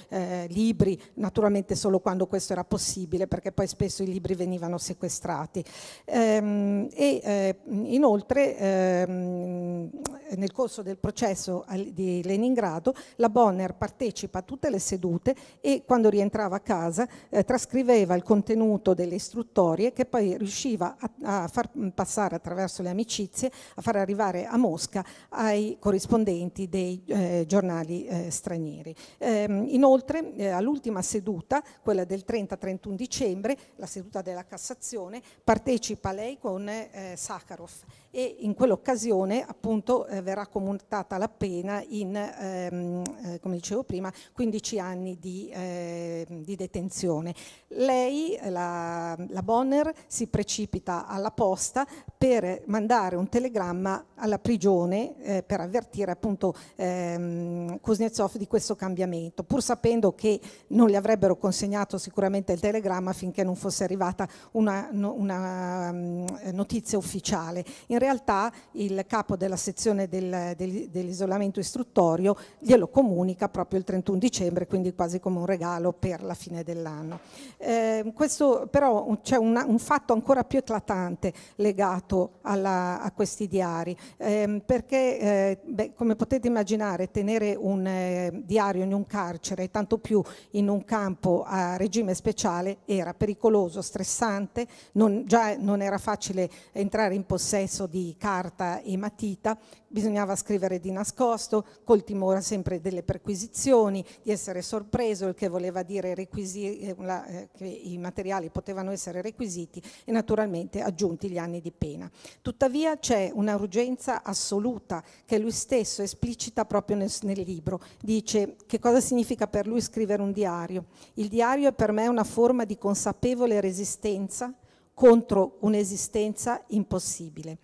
libri, naturalmente solo quando questo era possibile perché poi spesso i libri venivano sequestrati. Ehm, e inoltre ehm, nel corso corso del processo di Leningrado, la Bonner partecipa a tutte le sedute e quando rientrava a casa eh, trascriveva il contenuto delle istruttorie che poi riusciva a, a far passare attraverso le amicizie, a far arrivare a Mosca ai corrispondenti dei eh, giornali eh, stranieri. Ehm, inoltre eh, all'ultima seduta, quella del 30-31 dicembre, la seduta della Cassazione, partecipa lei con eh, Sakharov e in quell'occasione appunto eh, verrà commutata la pena in, ehm, eh, come dicevo prima, 15 anni di, eh, di detenzione. Lei, eh, la, la, Bonner, si precipita alla posta per mandare un telegramma alla prigione eh, per avvertire appunto ehm, Kuznetsov di questo cambiamento, pur sapendo che non le avrebbero consegnato sicuramente il telegramma finché non fosse arrivata una, una mm, notizia ufficiale. In realtà il capo della sezione del, del, dell'isolamento istruttorio glielo comunica proprio il 31 dicembre, quindi quasi come un regalo per la fine dell'anno. Eh, questo però c'è un, un, fatto ancora più eclatante legato alla, a questi diari, eh, perché eh, beh, come potete immaginare tenere un eh, diario in un carcere, tanto più in un campo a regime speciale, era pericoloso, stressante, non, già non era facile entrare in possesso di carta e matita, bisognava scrivere di nascosto, col timore sempre delle perquisizioni, di essere sorpreso, il che voleva dire eh, la, eh, che i materiali potevano essere requisiti e naturalmente aggiunti gli anni di pena. Tuttavia c'è un'urgenza assoluta che lui stesso esplicita proprio nel, nel libro. Dice che cosa significa per lui scrivere un diario. Il diario è per me una forma di consapevole resistenza contro un'esistenza impossibile.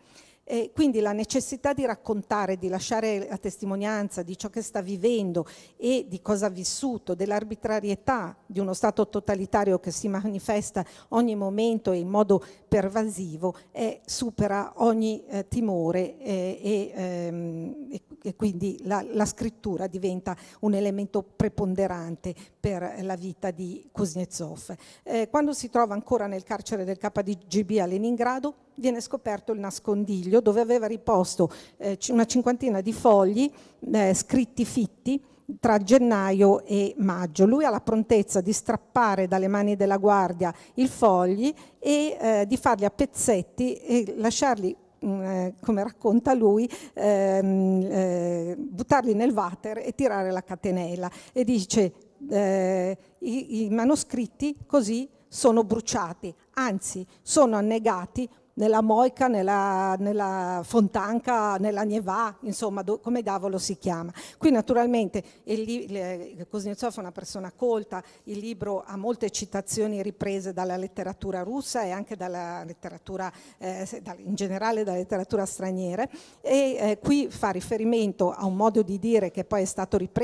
Eh, quindi la necessità di raccontare, di lasciare la testimonianza di ciò che sta vivendo e di cosa ha vissuto, dell'arbitrarietà di uno Stato totalitario che si manifesta ogni momento e in modo pervasivo, eh, supera ogni eh, timore eh, e, ehm, e, e, quindi la, la, scrittura diventa un elemento preponderante per la vita di Kuznetsov. Eh, quando si trova ancora nel carcere del KGB a Leningrado, viene scoperto il nascondiglio dove aveva riposto eh, una cinquantina di fogli eh, scritti fitti tra gennaio e maggio. Lui ha la prontezza di strappare dalle mani della guardia i fogli e eh, di farli a pezzetti e lasciarli mh, mm, eh, come racconta lui, ehm, eh, buttarli nel water e tirare la catenella. E dice, eh, i, i manoscritti così sono bruciati, anzi sono annegati nella Moica, nella, nella Fontanca, nella Nieva, insomma, do, come diavolo si chiama. Qui naturalmente Kuznetsov è una persona colta, il libro ha molte citazioni riprese dalla letteratura russa e anche dalla letteratura, eh, in generale dalla letteratura straniera, e eh, qui fa riferimento a un modo di dire che poi è stato ripreso,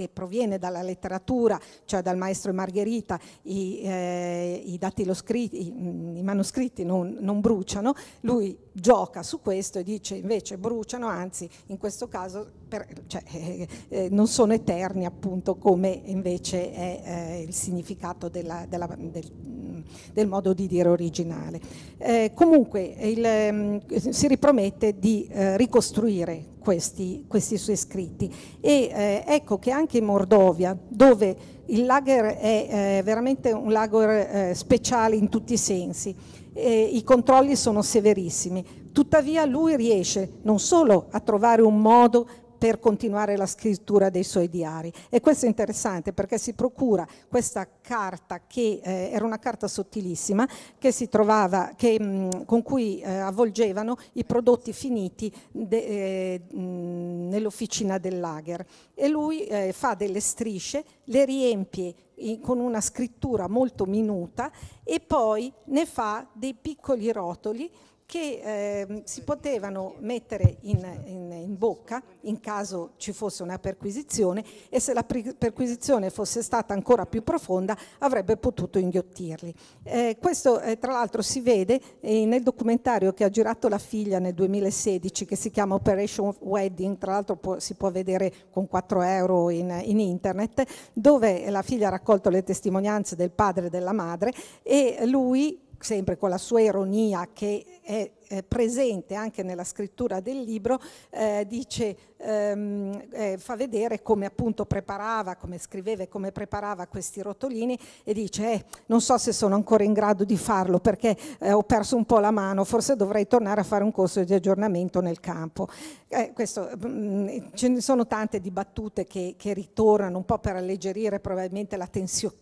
che proviene dalla letteratura, cioè dal maestro Margherita, i, eh, i datiloscritti, i, mm, i manoscritti non, non bruciano, lui gioca su questo e dice invece bruciano, anzi in questo caso per, cioè, eh, eh non sono eterni appunto come invece è eh, il significato della, della, del, mm, del, modo di dire originale. Eh, comunque il, mm, si ripromette di eh, ricostruire questi, questi suoi scritti. E eh, ecco che anche in Mordovia, dove il lager è eh, veramente un lager eh, speciale in tutti i sensi, eh, i controlli sono severissimi, tuttavia lui riesce non solo a trovare un modo per continuare la scrittura dei suoi diari. E questo è interessante perché si procura questa carta che eh, era una carta sottilissima che si trovava, che, mh, mm, con cui eh, avvolgevano i prodotti finiti de, eh, mh, mm, nell'officina del lager. E lui eh, fa delle strisce, le riempie con una scrittura molto minuta e poi ne fa dei piccoli rotoli che eh, si potevano mettere in, in, in, bocca in caso ci fosse una perquisizione e se la perquisizione fosse stata ancora più profonda avrebbe potuto inghiottirli. Eh, questo eh, tra l'altro si vede eh, nel documentario che ha girato la figlia nel 2016 che si chiama Operation Wedding, tra l'altro si può vedere con 4 euro in, in internet, dove la figlia ha raccolto le testimonianze del padre e della madre e lui sempre con la sua ironia che è eh, presente anche nella scrittura del libro, eh, dice, ehm, eh, fa vedere come appunto preparava, come scriveva e come preparava questi rotolini e dice eh, non so se sono ancora in grado di farlo perché eh, ho perso un po' la mano, forse dovrei tornare a fare un corso di aggiornamento nel campo. Eh, questo, mh, mm, ce ne sono tante di battute che, che ritornano un po' per alleggerire probabilmente la tensione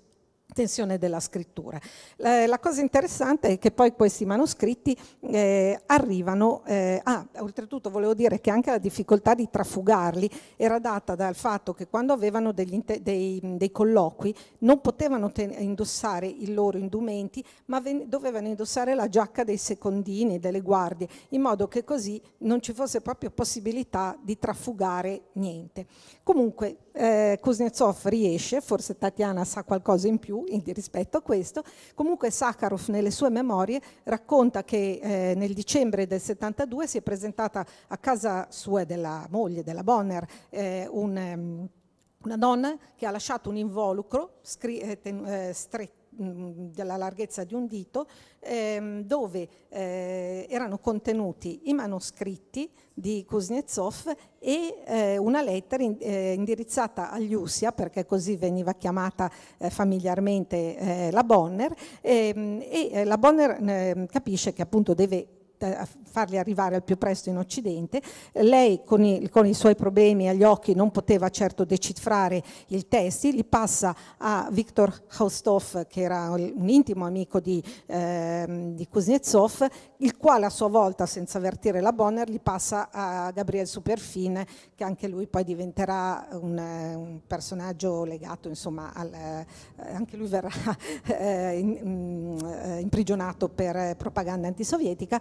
tensione della scrittura. La, la, cosa interessante è che poi questi manoscritti eh, arrivano, eh, ah, oltretutto volevo dire che anche la difficoltà di trafugarli era data dal fatto che quando avevano degli, dei, dei, colloqui non potevano indossare i loro indumenti, ma dovevano indossare la giacca dei secondini, delle guardie, in modo che così non ci fosse proprio possibilità di trafugare niente. Comunque eh, Kuznetsov riesce, forse Tatiana sa qualcosa in più in, rispetto a questo, comunque Sakharov nelle sue memorie racconta che eh, nel dicembre del 72 si è presentata a casa sua e della moglie, della Bonner, eh, un... Um, una donna che ha lasciato un involucro scri- eh, ten- eh, stretto mh, della larghezza di un dito, ehm, dove eh, erano contenuti i manoscritti di Kuznetsov e eh, una lettera in, eh, indirizzata a Liusia, perché così veniva chiamata eh, familiarmente eh, la Bonner, ehm, e eh, la Bonner ehm, capisce che appunto deve farli arrivare al più presto in Occidente. Lei con i, con i, suoi problemi agli occhi non poteva certo decifrare i testi, li passa a Viktor Haustov che era un intimo amico di, eh, di Kuznetsov, il quale a sua volta senza avvertire la Bonner li passa a Gabriel Superfine che anche lui poi diventerà un, un personaggio legato insomma al, eh, anche lui verrà eh, in, in, mm, eh, imprigionato per propaganda antisovietica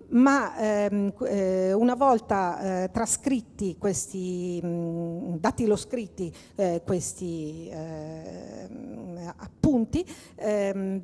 ma ehm, eh, una volta eh, trascritti questi, mh, mm, datiloscritti eh, questi eh, appunti, ehm,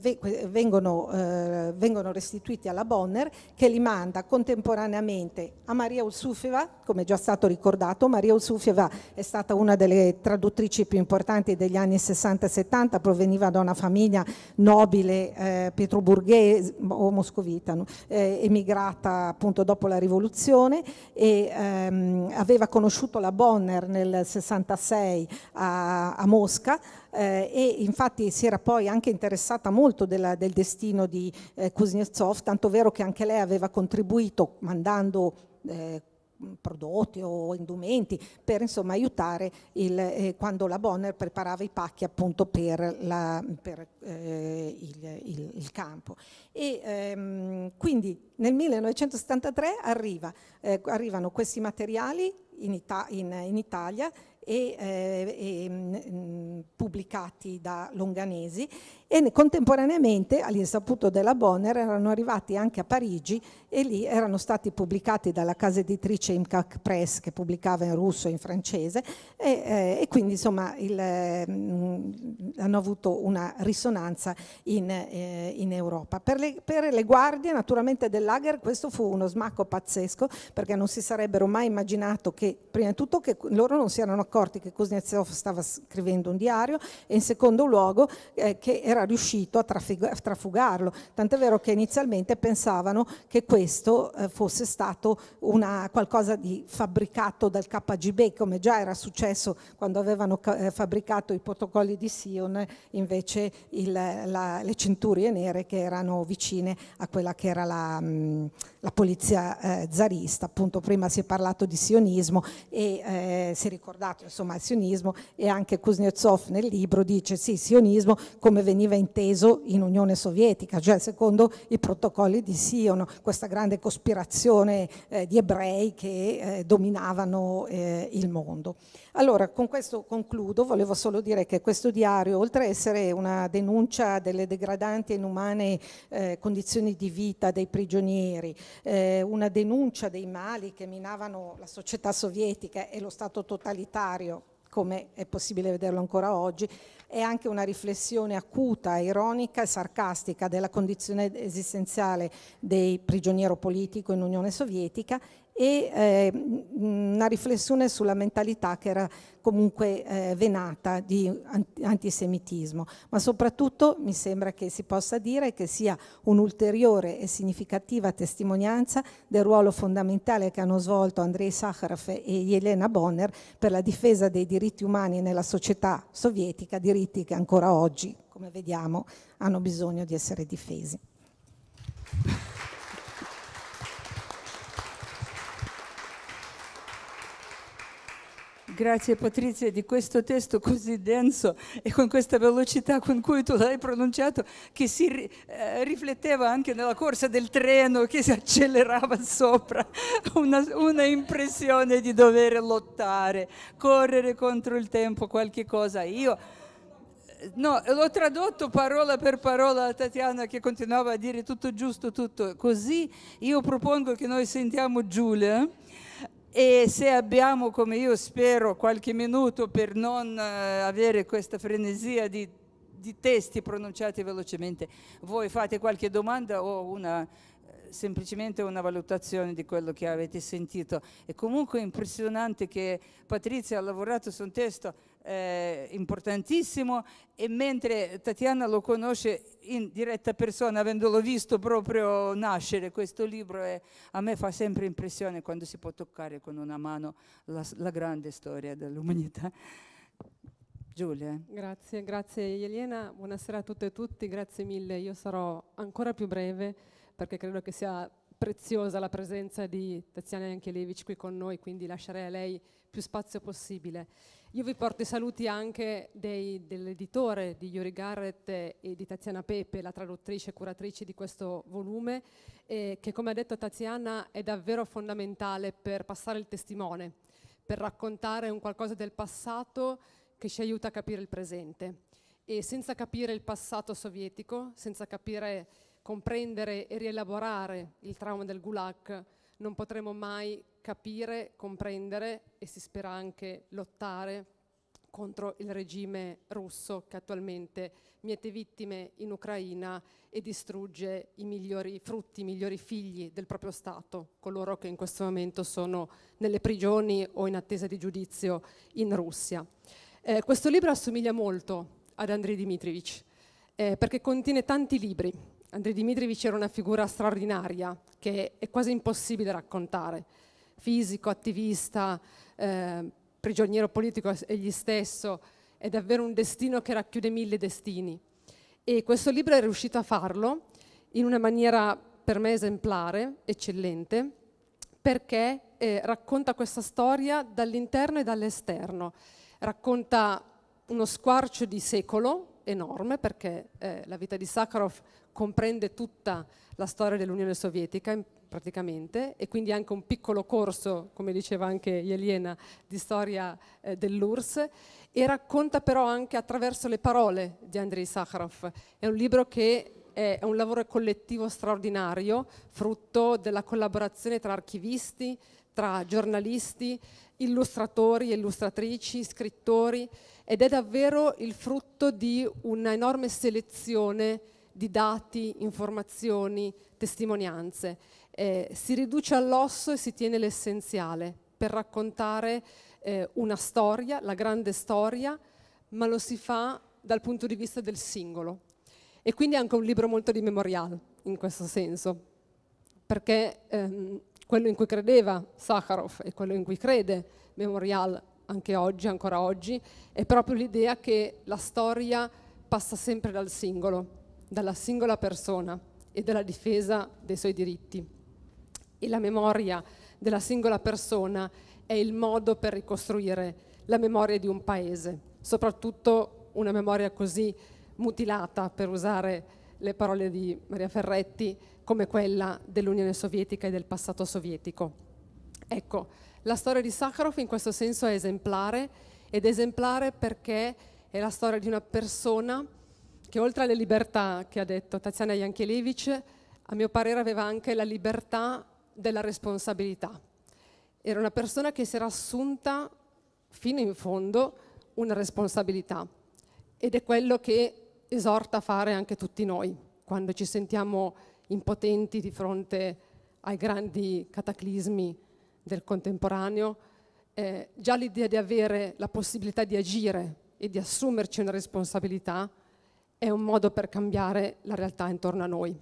vengono, eh, vengono, restituiti alla Bonner che li manda contemporaneamente a Maria Ulsufieva, come già stato ricordato, Maria Ulsufieva è stata una delle traduttrici più importanti degli anni 60 e 70, proveniva da una famiglia nobile eh, pietroburghese o moscovita, no? emigrata nata appunto dopo la rivoluzione e ehm, aveva conosciuto la Bonner nel 66 a, a Mosca eh, e infatti si era poi anche interessata molto della, del destino di eh, Kuznetsov, tanto vero che anche lei aveva contribuito mandando eh, Mm, prodotti o indumenti per insomma aiutare il, eh, quando la Bonner preparava i pacchi appunto per, la, per eh, il, il, il, campo. E, ehm, quindi nel 1973 arriva, eh, arrivano questi materiali in, Ita in, in Italia e, eh, e mh, mm, mm, pubblicati da Longanesi e contemporaneamente all'insaputo della Bonner erano arrivati anche a Parigi e lì erano stati pubblicati dalla casa editrice Imcac Press che pubblicava in russo e in francese e, eh, e quindi insomma il, eh, hanno avuto una risonanza in, eh, in Europa. Per le, per le, guardie naturalmente del lager questo fu uno smacco pazzesco perché non si sarebbero mai immaginato che prima di tutto che loro non si erano accorti che Kuznetsov stava scrivendo un diario e in secondo luogo eh, che era era riuscito a trafugarlo, tant'è vero che inizialmente pensavano che questo eh, fosse stato una, qualcosa di fabbricato dal KGB, come già era successo quando avevano eh, fabbricato i protocolli di Sion, invece il, la, le centurie nere che erano vicine a quella che era la, mm, la polizia eh, zarista. Appunto prima si è parlato di sionismo e eh, si è ricordato insomma il sionismo e anche Kuznetsov nel libro dice sì, sionismo come veniva veniva inteso in Unione Sovietica, cioè secondo i protocolli di Sion, questa grande cospirazione eh, di ebrei che eh, dominavano eh, il mondo. Allora, con questo concludo, volevo solo dire che questo diario, oltre a essere una denuncia delle degradanti e inumane eh, condizioni di vita dei prigionieri, eh, una denuncia dei mali che minavano la società sovietica e lo Stato totalitario, come è possibile vederlo ancora oggi, è anche una riflessione acuta, ironica e sarcastica della condizione esistenziale dei prigionieri politico in Unione Sovietica e eh, una riflessione sulla mentalità che era comunque eh, venata di antisemitismo, ma soprattutto mi sembra che si possa dire che sia un'ulteriore e significativa testimonianza del ruolo fondamentale che hanno svolto Andrei Sakharov e Elena Bonner per la difesa dei diritti umani nella società sovietica, diritti che ancora oggi, come vediamo, hanno bisogno di essere difesi. Grazie Patrizia di questo testo così denso e con questa velocità con cui tu l'hai pronunciato che si eh, rifletteva anche nella corsa del treno che si accelerava sopra, una, una impressione di dover lottare, correre contro il tempo, qualche cosa. Io eh, no, l'ho tradotto parola per parola a Tatiana che continuava a dire tutto giusto, tutto così. Io propongo che noi sentiamo Giulia e se abbiamo, come io spero, qualche minuto per non eh, avere questa frenesia di, di testi pronunciati velocemente, voi fate qualche domanda o una eh, semplicemente una valutazione di quello che avete sentito. È comunque impressionante che Patrizia ha lavorato su un testo eh, importantissimo e mentre Tatiana lo conosce in diretta persona, avendolo visto proprio nascere questo libro, e eh, a me fa sempre impressione quando si può toccare con una mano la, la grande storia dell'umanità. Giulia. Grazie, grazie Elena, buonasera a tutte e tutti, grazie mille. Io sarò ancora più breve perché credo che sia preziosa la presenza di Tatiana Yankelevich qui con noi, quindi lascerei a lei più spazio possibile. Io vi porto i saluti anche dell'editore di Yuri Garrett e di Tiziana Pepe, la traduttrice e curatrice di questo volume, eh, che come ha detto Tiziana è davvero fondamentale per passare il testimone, per raccontare un qualcosa del passato che ci aiuta a capire il presente. E senza capire il passato sovietico, senza capire, comprendere e rielaborare il trauma del Gulag, non potremo mai capire, comprendere e si spera anche lottare contro il regime russo che attualmente miete vittime in Ucraina e distrugge i migliori frutti, i migliori figli del proprio Stato, coloro che in questo momento sono nelle prigioni o in attesa di giudizio in Russia. Eh, questo libro assomiglia molto ad Andrei Dimitrievich eh, perché contiene tanti libri. Andrei Dimitrievich era una figura straordinaria che è quasi impossibile raccontare fisico, attivista, eh, prigioniero politico egli stesso, è davvero un destino che racchiude mille destini. E questo libro è riuscito a farlo in una maniera per me esemplare, eccellente, perché eh, racconta questa storia dall'interno e dall'esterno. Racconta uno squarcio di secolo enorme, perché eh, la vita di Sakharov comprende tutta la storia dell'Unione Sovietica, praticamente e quindi anche un piccolo corso, come diceva anche Jelena, di storia eh, dell'URSS e racconta però anche attraverso le parole di Andrei Sakharov. È un libro che è un lavoro collettivo straordinario, frutto della collaborazione tra archivisti, tra giornalisti, illustratori, illustratrici, scrittori ed è davvero il frutto di un'enorme selezione di dati, informazioni, testimonianze eh, si riduce all'osso e si tiene l'essenziale per raccontare eh, una storia, la grande storia, ma lo si fa dal punto di vista del singolo. E quindi è anche un libro molto di memorial in questo senso, perché ehm, quello in cui credeva Sakharov e quello in cui crede Memorial anche oggi, ancora oggi, è proprio l'idea che la storia passa sempre dal singolo, dalla singola persona e dalla difesa dei suoi diritti e la memoria della singola persona è il modo per ricostruire la memoria di un paese, soprattutto una memoria così mutilata, per usare le parole di Maria Ferretti, come quella dell'Unione Sovietica e del passato sovietico. Ecco, la storia di Sakharov in questo senso è esemplare ed esemplare perché è la storia di una persona che oltre alle libertà che ha detto Tatiana Jankelevich, a mio parere aveva anche la libertà della responsabilità. Era una persona che si era assunta fino in fondo una responsabilità ed è quello che esorta a fare anche tutti noi quando ci sentiamo impotenti di fronte ai grandi cataclismi del contemporaneo. Eh, già l'idea di avere la possibilità di agire e di assumerci una responsabilità è un modo per cambiare la realtà intorno a noi.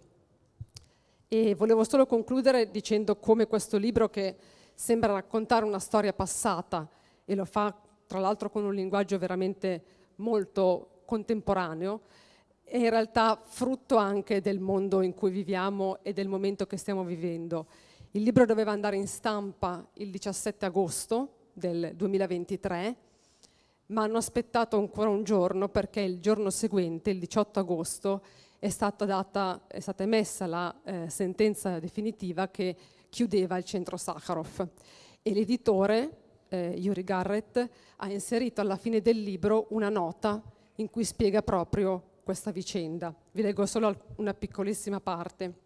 E volevo solo concludere dicendo come questo libro che sembra raccontare una storia passata e lo fa tra l'altro con un linguaggio veramente molto contemporaneo, è in realtà frutto anche del mondo in cui viviamo e del momento che stiamo vivendo. Il libro doveva andare in stampa il 17 agosto del 2023, ma hanno aspettato ancora un giorno perché il giorno seguente, il 18 agosto, è stata, data, è stata emessa la eh, sentenza definitiva che chiudeva il centro Sakharov e l'editore, eh, Yuri Garrett, ha inserito alla fine del libro una nota in cui spiega proprio questa vicenda. Vi leggo solo una piccolissima parte.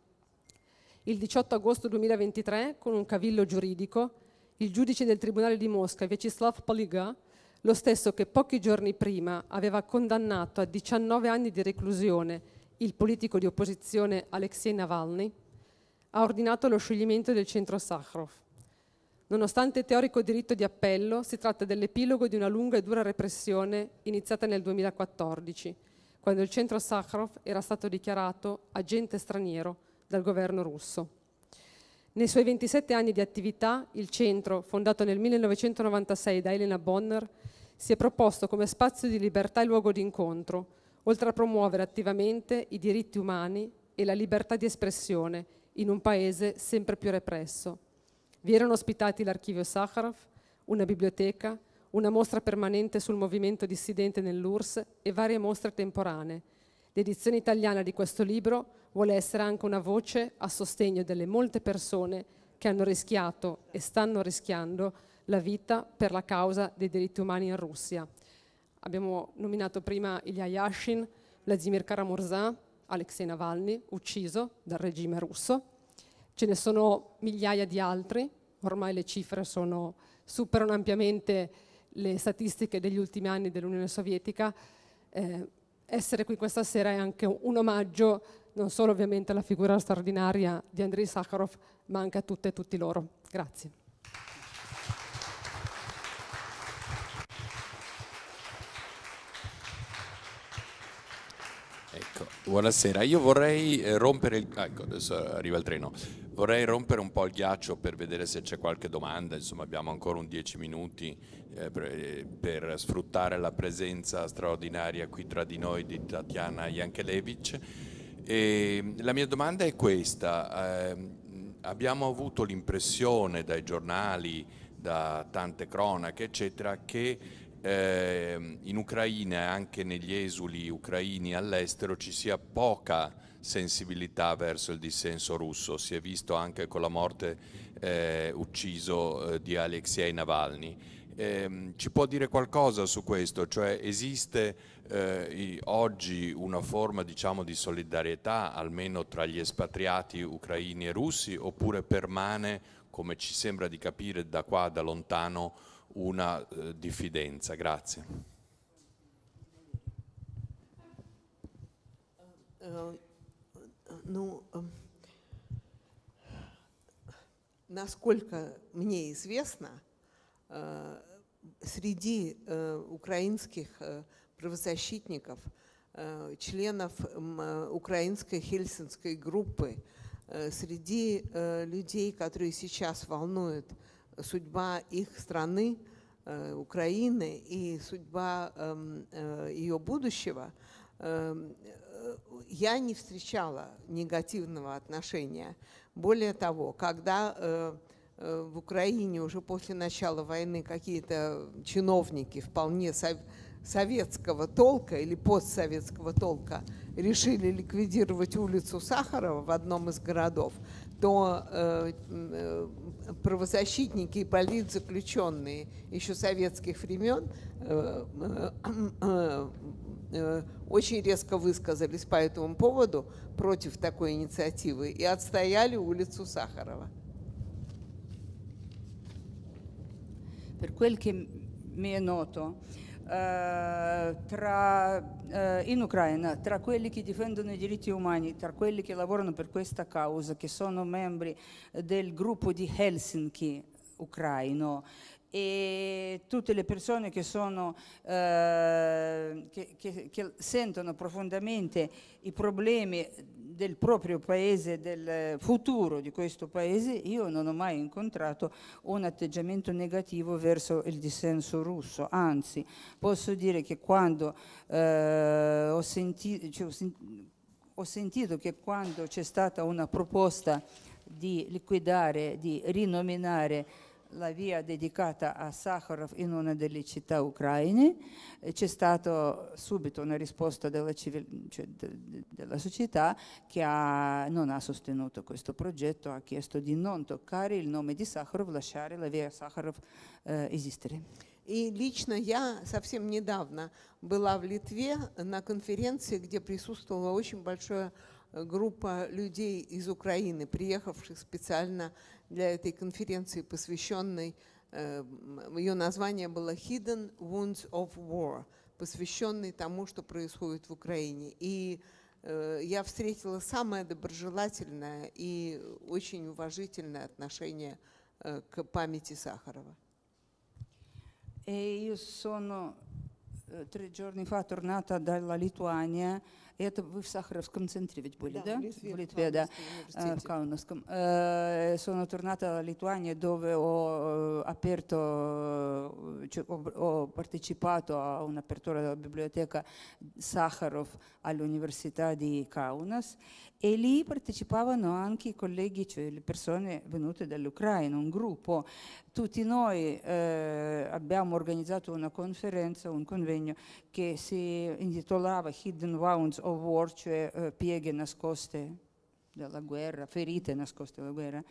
Il 18 agosto 2023, con un cavillo giuridico, il giudice del Tribunale di Mosca, Vyacheslav Poliga, lo stesso che pochi giorni prima aveva condannato a 19 anni di reclusione il politico di opposizione Alexei Navalny, ha ordinato lo scioglimento del centro Sakharov. Nonostante teorico diritto di appello, si tratta dell'epilogo di una lunga e dura repressione iniziata nel 2014, quando il centro Sakharov era stato dichiarato agente straniero dal governo russo. Nei suoi 27 anni di attività, il centro, fondato nel 1996 da Elena Bonner, si è proposto come spazio di libertà e luogo di incontro, oltre a promuovere attivamente i diritti umani e la libertà di espressione in un paese sempre più represso. Vi erano ospitati l'archivio Sakharov, una biblioteca, una mostra permanente sul movimento dissidente nell'URSS e varie mostre temporanee. L'edizione italiana di questo libro vuole essere anche una voce a sostegno delle molte persone che hanno rischiato e stanno rischiando la vita per la causa dei diritti umani in Russia. Abbiamo nominato prima Ilya Yashin, Vladimir Karamurza, Alexei Navalny, ucciso dal regime russo. Ce ne sono migliaia di altri, ormai le cifre sono, superano ampiamente le statistiche degli ultimi anni dell'Unione Sovietica. Eh, essere qui questa sera è anche un omaggio non solo ovviamente alla figura straordinaria di Andrei Sakharov, ma anche a tutte e tutti loro. Grazie. Buonasera, io vorrei eh, rompere il... Ecco, adesso arriva il treno. Vorrei rompere un po' il ghiaccio per vedere se c'è qualche domanda, insomma abbiamo ancora un dieci minuti eh, per, per, sfruttare la presenza straordinaria qui tra di noi di Tatiana Jankelevich. E ehm, la mia domanda è questa, eh, abbiamo avuto l'impressione dai giornali, da tante cronache, eccetera, che eh, in Ucraina e anche negli esuli ucraini all'estero ci sia poca sensibilità verso il dissenso russo, si è visto anche con la morte eh, ucciso eh, di Alexei Navalny. Ehm, ci può dire qualcosa su questo? Cioè esiste eh, oggi una forma diciamo, di solidarietà almeno tra gli espatriati ucraini e russi oppure permane, come ci sembra di capire da qua, da lontano, una eh, diffidenza. Grazie. Э, э, э, ну, насколько мне известно, среди украинских правозащитников, членов украинской хельсинской группы, среди людей, которые сейчас волнуют судьба их страны, э, Украины и судьба эм, э, ее будущего, эм, э, я не встречала негативного отношения. Более того, когда в Украине уже после начала войны какие-то чиновники вполне советского толка или постсоветского толка решили ликвидировать улицу Сахарова в одном из городов, то э, э, правозащитники и политзаключенные еще советских времен э, э, э, э, очень резко высказались по этому поводу против такой инициативы и отстояли улицу Сахарова. Per quel che mi è noto, Eh, tra, eh, in Ucraina tra quelli che difendono i diritti umani, tra quelli che lavorano per questa causa, che sono membri del gruppo di Helsinki ucraino e tutte le persone che, sono, eh, che, che, che sentono profondamente i problemi del proprio paese, del futuro di questo paese, io non ho mai incontrato un atteggiamento negativo verso il dissenso russo, anzi posso dire che quando eh, ho, senti cioè, ho, sen ho sentito che quando c'è stata una proposta di liquidare, di rinominare la via dedicata a Sakharov in una delle città ucraine, c'è stata subito una risposta della, cioè de della società che ha, non ha sostenuto questo progetto, ha chiesto di non toccare il nome di Sakharov, lasciare la via Sakharov eh, esistere. И лично я совсем недавно была в Литве на конференции, где присутствовало очень большое Э, группа людей из Украины, приехавших специально для этой конференции, посвященной, э, ее название было «Hidden Wounds of War», посвященный тому, что происходит в Украине. И э, я встретила самое доброжелательное и очень уважительное отношение к памяти Сахарова. E io sono tre giorni fa tornata dalla Lituania и это вы в Сахаровском центре ведь были, да? да? В Литве, в Литве да, в Каунасском. Sono tornata a Lituania dove ho aperto, ho partecipato a un'apertura della biblioteca Sakharov all'Università di Kaunas. e lì partecipavano anche i colleghi, cioè le persone venute dall'Ucraina, un gruppo. Tutti noi eh, abbiamo organizzato una conferenza, un convegno che si intitolava Hidden Wounds of War, cioè eh, pieghe nascoste dalla guerra, ferite nascoste dalla guerra.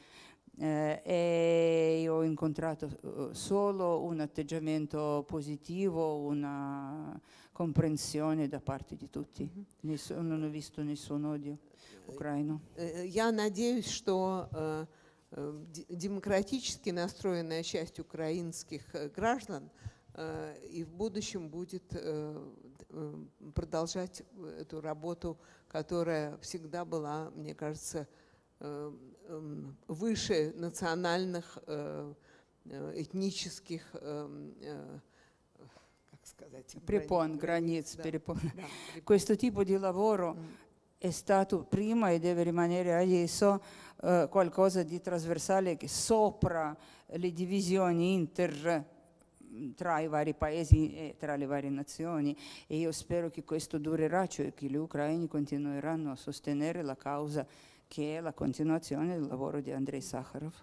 Eh, e ho incontrato eh, solo un atteggiamento positivo, una comprensione da parte di tutti. Nessuno, non ho visto nessun odio ucraino. Э, э, я надеюсь, что э, демократически настроенная часть украинских граждан и в будущем будет продолжать эту работу, которая всегда была, мне кажется, эм, выше национальных, этнических эм, сказать, Препон границ, перепон. Questo tipo di lavoro è stato prima e deve rimanere adesso eh, qualcosa di trasversale che sopra le divisioni inter mm, tra i vari paesi e tra le varie nazioni e io spero che questo durerà, cioè che gli ucraini continueranno a sostenere la causa che è la continuazione del lavoro di Andrei Sakharov.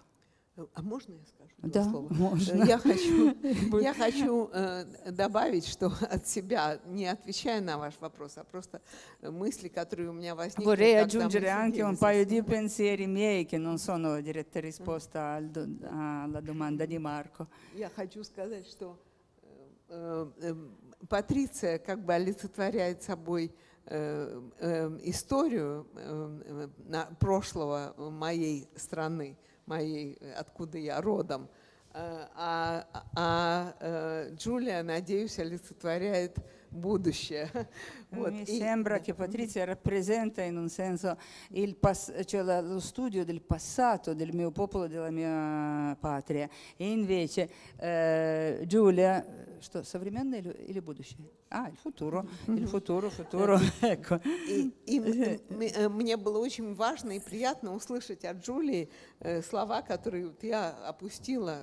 А можно я скажу да, слова? Можно. Я хочу, я хочу э, добавить, что от себя, не отвечая на ваш вопрос, а просто мысли, которые у меня возникли. Vorrei aggiungere anche un paio di pensieri miei che non sono dirette risposta alla domanda di Marco. Я хочу сказать, что э, э, эм, Патриция как бы олицетворяет собой эм, историю эм, прошлого моей страны моей, откуда я родом. А, а Джулия, надеюсь, олицетворяет будущее. Вот. Mi sembra che Patrizia rappresenta in un senso il cioè la, lo studio del passato del mio popolo, della mia patria e invece eh, Giulia что, современное или, или будущее? А, или футуро, или футуро, футуро. И, э, мне было очень важно и приятно услышать от Джулии э, слова, которые я опустила,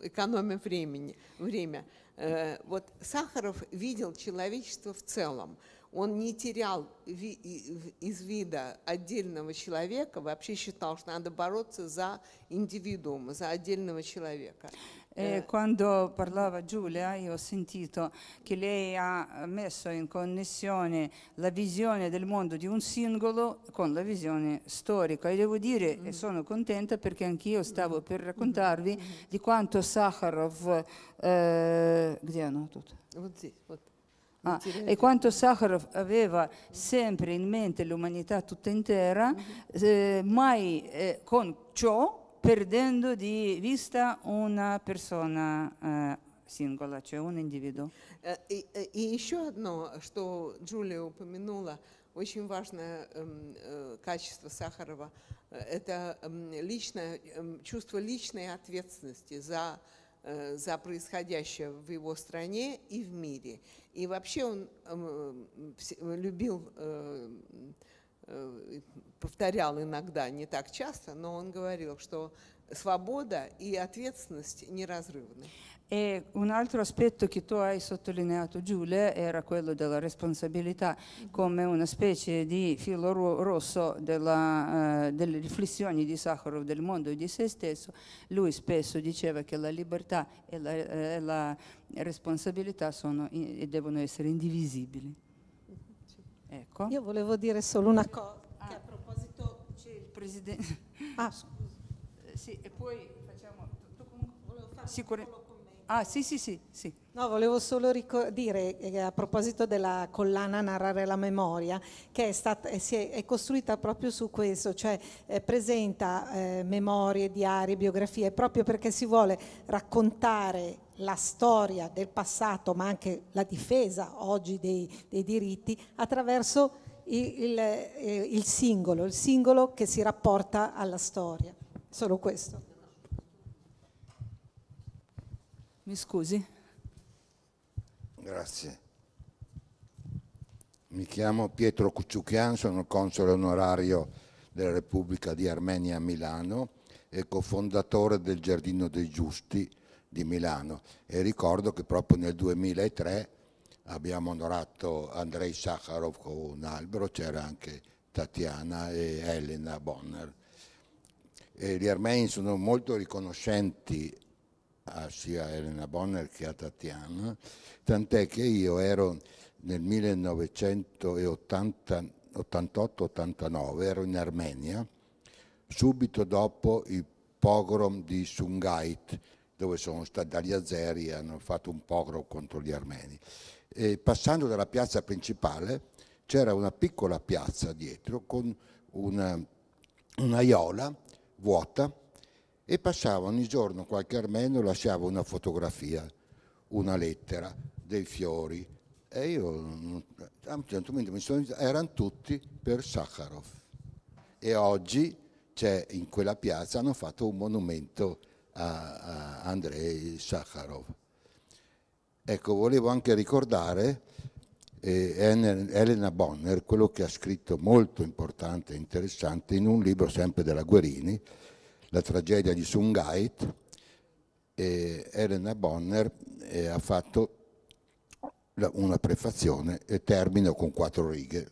экономя времени, время. Э, вот Сахаров видел человечество в целом он не терял из вида отдельного человека, вообще считал, что надо бороться за индивидуум, за отдельного человека. Eh, quando parlava Giulia io ho sentito che lei ha messo in connessione la visione del mondo di un singolo con la visione storica e devo dire mm. e mm-hmm. sono contenta perché anch'io mm-hmm. stavo per mm-hmm. raccontarvi mm. di quanto Sakharov eh, Ah, e quanto Sakharov aveva sempre in mente l'umanità tutta intera, eh, mai eh, con ciò perdendo di vista una persona eh, сингла, cioè un individuo. Э, и, э, еще одно, что Джулия упомянула, очень важное эм, э, качество Сахарова, это эм, личное, эм, чувство личной ответственности за, за происходящее в его стране и в мире. И вообще он любил Э, повторял иногда, не так часто, но он говорил, что свобода и ответственность неразрывны. E un altro aspetto che tu hai sottolineato, Giulia, era quello della responsabilità come una specie di filo rosso della, uh, delle riflessioni di Sakharov del mondo e di se stesso. Lui spesso diceva che la libertà e la, eh, la responsabilità sono, e devono essere indivisibili. Ecco. Io volevo dire solo una cosa, ah. a proposito c'è il Presidente... Ah, scusa. Eh, sì, e poi facciamo... Tu comunque volevo fare Sicuramente Ah, sì, sì, sì. sì. No, volevo solo dire eh, a proposito della collana Narrare la memoria, che è, stata, eh, è, è costruita proprio su questo, cioè eh, presenta eh, memorie, diari, biografie, proprio perché si vuole raccontare la storia del passato, ma anche la difesa oggi dei, dei diritti, attraverso il, il, eh, il singolo, il singolo che si rapporta alla storia. Solo questo. mi scusi. Grazie. Mi chiamo Pietro Cucciuchian, sono console onorario della Repubblica di Armenia a Milano e cofondatore del Giardino dei Giusti di Milano e ricordo che proprio nel 2003 abbiamo onorato Andrei Sakharov con un albero, c'era anche Tatiana e Elena Bonner. E gli armeni sono molto riconoscenti a ah, sia Elena Bonner che a Tatiana, tant'è che io ero nel 1988-89, ero in Armenia, subito dopo il pogrom di Sungait, dove sono stati dagli azeri e hanno fatto un pogrom contro gli armeni. E passando dalla piazza principale c'era una piccola piazza dietro con una, un'aiola vuota e passava ogni giorno qualche armeno e lasciava una fotografia, una lettera, dei fiori. E io mm, a un certo momento mi sono erano tutti per Sakharov. E oggi c'è in quella piazza, hanno fatto un monumento a, a Andrei Sakharov. Ecco, volevo anche ricordare eh, Elena Bonner, quello che ha scritto molto importante e interessante in un libro sempre della Guerini, la tragedia di Sungait, Elena Bonner eh, ha fatto una prefazione e termino con quattro righe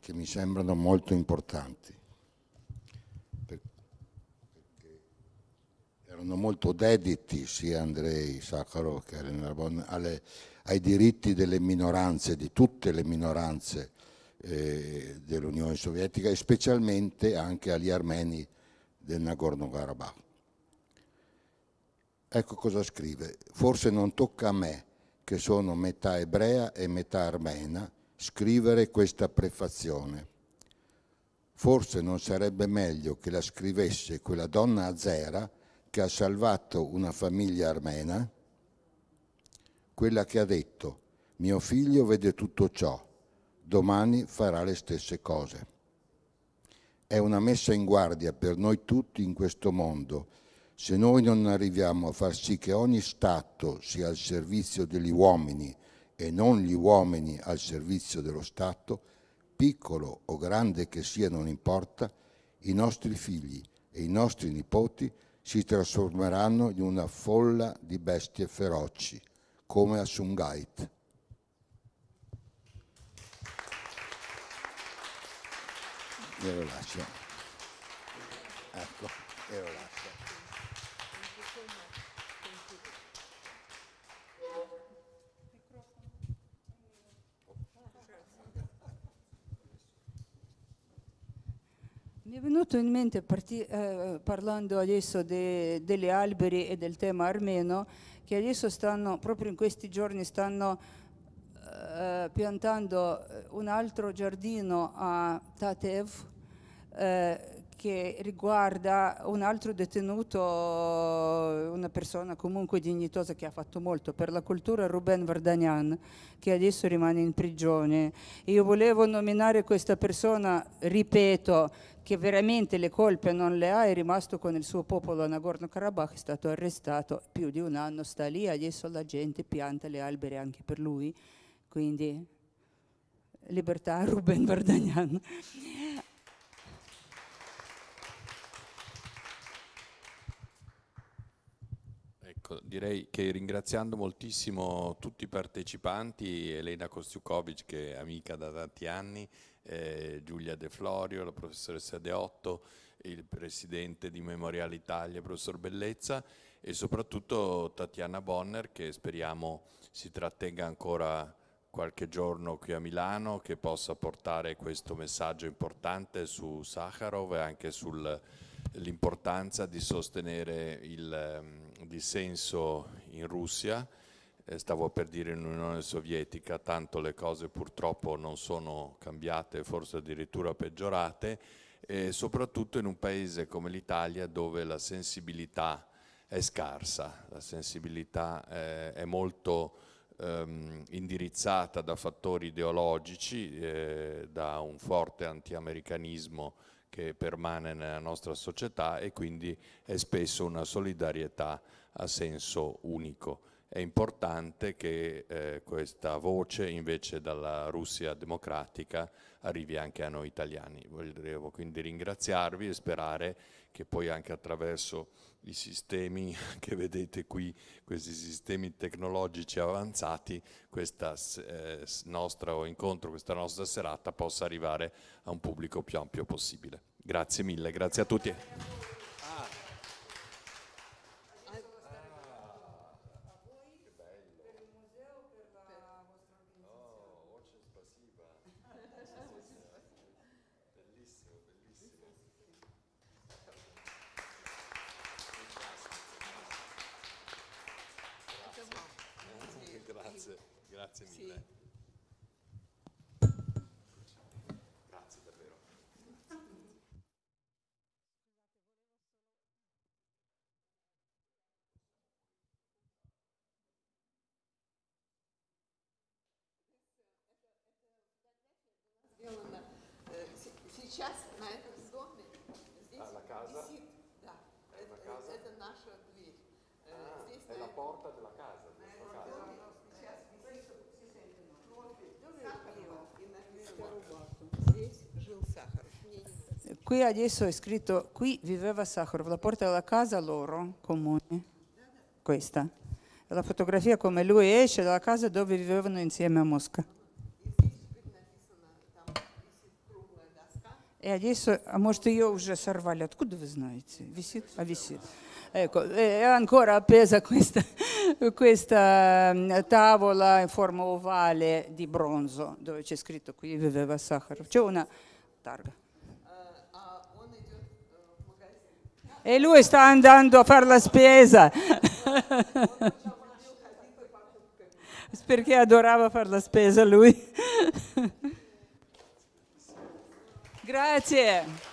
che mi sembrano molto importanti perché erano molto dediti sia Andrei Sakharov che Elena Bonner alle, ai diritti delle minoranze, di tutte le minoranze eh, dell'Unione Sovietica e specialmente anche agli armeni del Nagorno-Karabakh. Ecco cosa scrive, forse non tocca a me, che sono metà ebrea e metà armena, scrivere questa prefazione. Forse non sarebbe meglio che la scrivesse quella donna azera che ha salvato una famiglia armena, quella che ha detto, mio figlio vede tutto ciò, domani farà le stesse cose. È una messa in guardia per noi tutti in questo mondo. Se noi non arriviamo a far sì che ogni Stato sia al servizio degli uomini e non gli uomini al servizio dello Stato, piccolo o grande che sia non importa, i nostri figli e i nostri nipoti si trasformeranno in una folla di bestie feroci, come a Sungait. glielo lascio. Ecco, glielo lascio. Mi è venuto in mente, parti, eh, parlando adesso de, degli alberi e del tema armeno, che adesso stanno, proprio in questi giorni, stanno eh, piantando un altro giardino a Tatev, eh, che riguarda un altro detenuto, una persona comunque dignitosa che ha fatto molto per la cultura, Ruben Vardanian, che adesso rimane in prigione. Io volevo nominare questa persona, ripeto, che veramente le colpe non le ha, è rimasto con il suo popolo a Nagorno-Karabakh, è stato arrestato più di un anno, sta lì, adesso la gente pianta le alberi anche per lui. Quindi libertà Ruben Vardanian. Ecco, direi che ringraziando moltissimo tutti i partecipanti, Elena Kostiukovic che è amica da tanti anni, eh, Giulia De Florio, la professoressa De Otto, il presidente di Memorial Italia, professor Bellezza e soprattutto Tatiana Bonner che speriamo si trattenga ancora qualche giorno qui a Milano che possa portare questo messaggio importante su Sakharov e anche sull'importanza di sostenere il, ehm, dissenso in Russia, eh, stavo per dire in Unione Sovietica, tanto le cose purtroppo non sono cambiate, forse addirittura peggiorate, eh, soprattutto in un paese come l'Italia dove la sensibilità è scarsa, la sensibilità eh, è molto ehm, indirizzata da fattori ideologici, eh, da un forte antiamericanismo che permane nella nostra società e quindi è spesso una solidarietà a senso unico è importante che eh, questa voce invece dalla Russia democratica arrivi anche a noi italiani. Volevo quindi ringraziarvi e sperare che poi anche attraverso i sistemi che vedete qui, questi sistemi tecnologici avanzati, questo eh, nostra incontro, questa nostra serata possa arrivare a un pubblico più ampio possibile. Grazie mille, grazie a tutti. Qui adesso è scritto, qui viveva Sakharov, la porta della casa loro, comune, questa. La fotografia come lui esce dalla casa dove vivevano insieme a Mosca. e adesso а может, ее уже сорвали. Откуда вы знаете? Висит? А висит. Ecco, è ancora appesa questa, questa tavola in forma ovale di bronzo dove c'è scritto qui viveva Sakharov. C'è una targa. E lui sta andando a fare la spesa. Perché adorava fare la spesa lui. Grazie.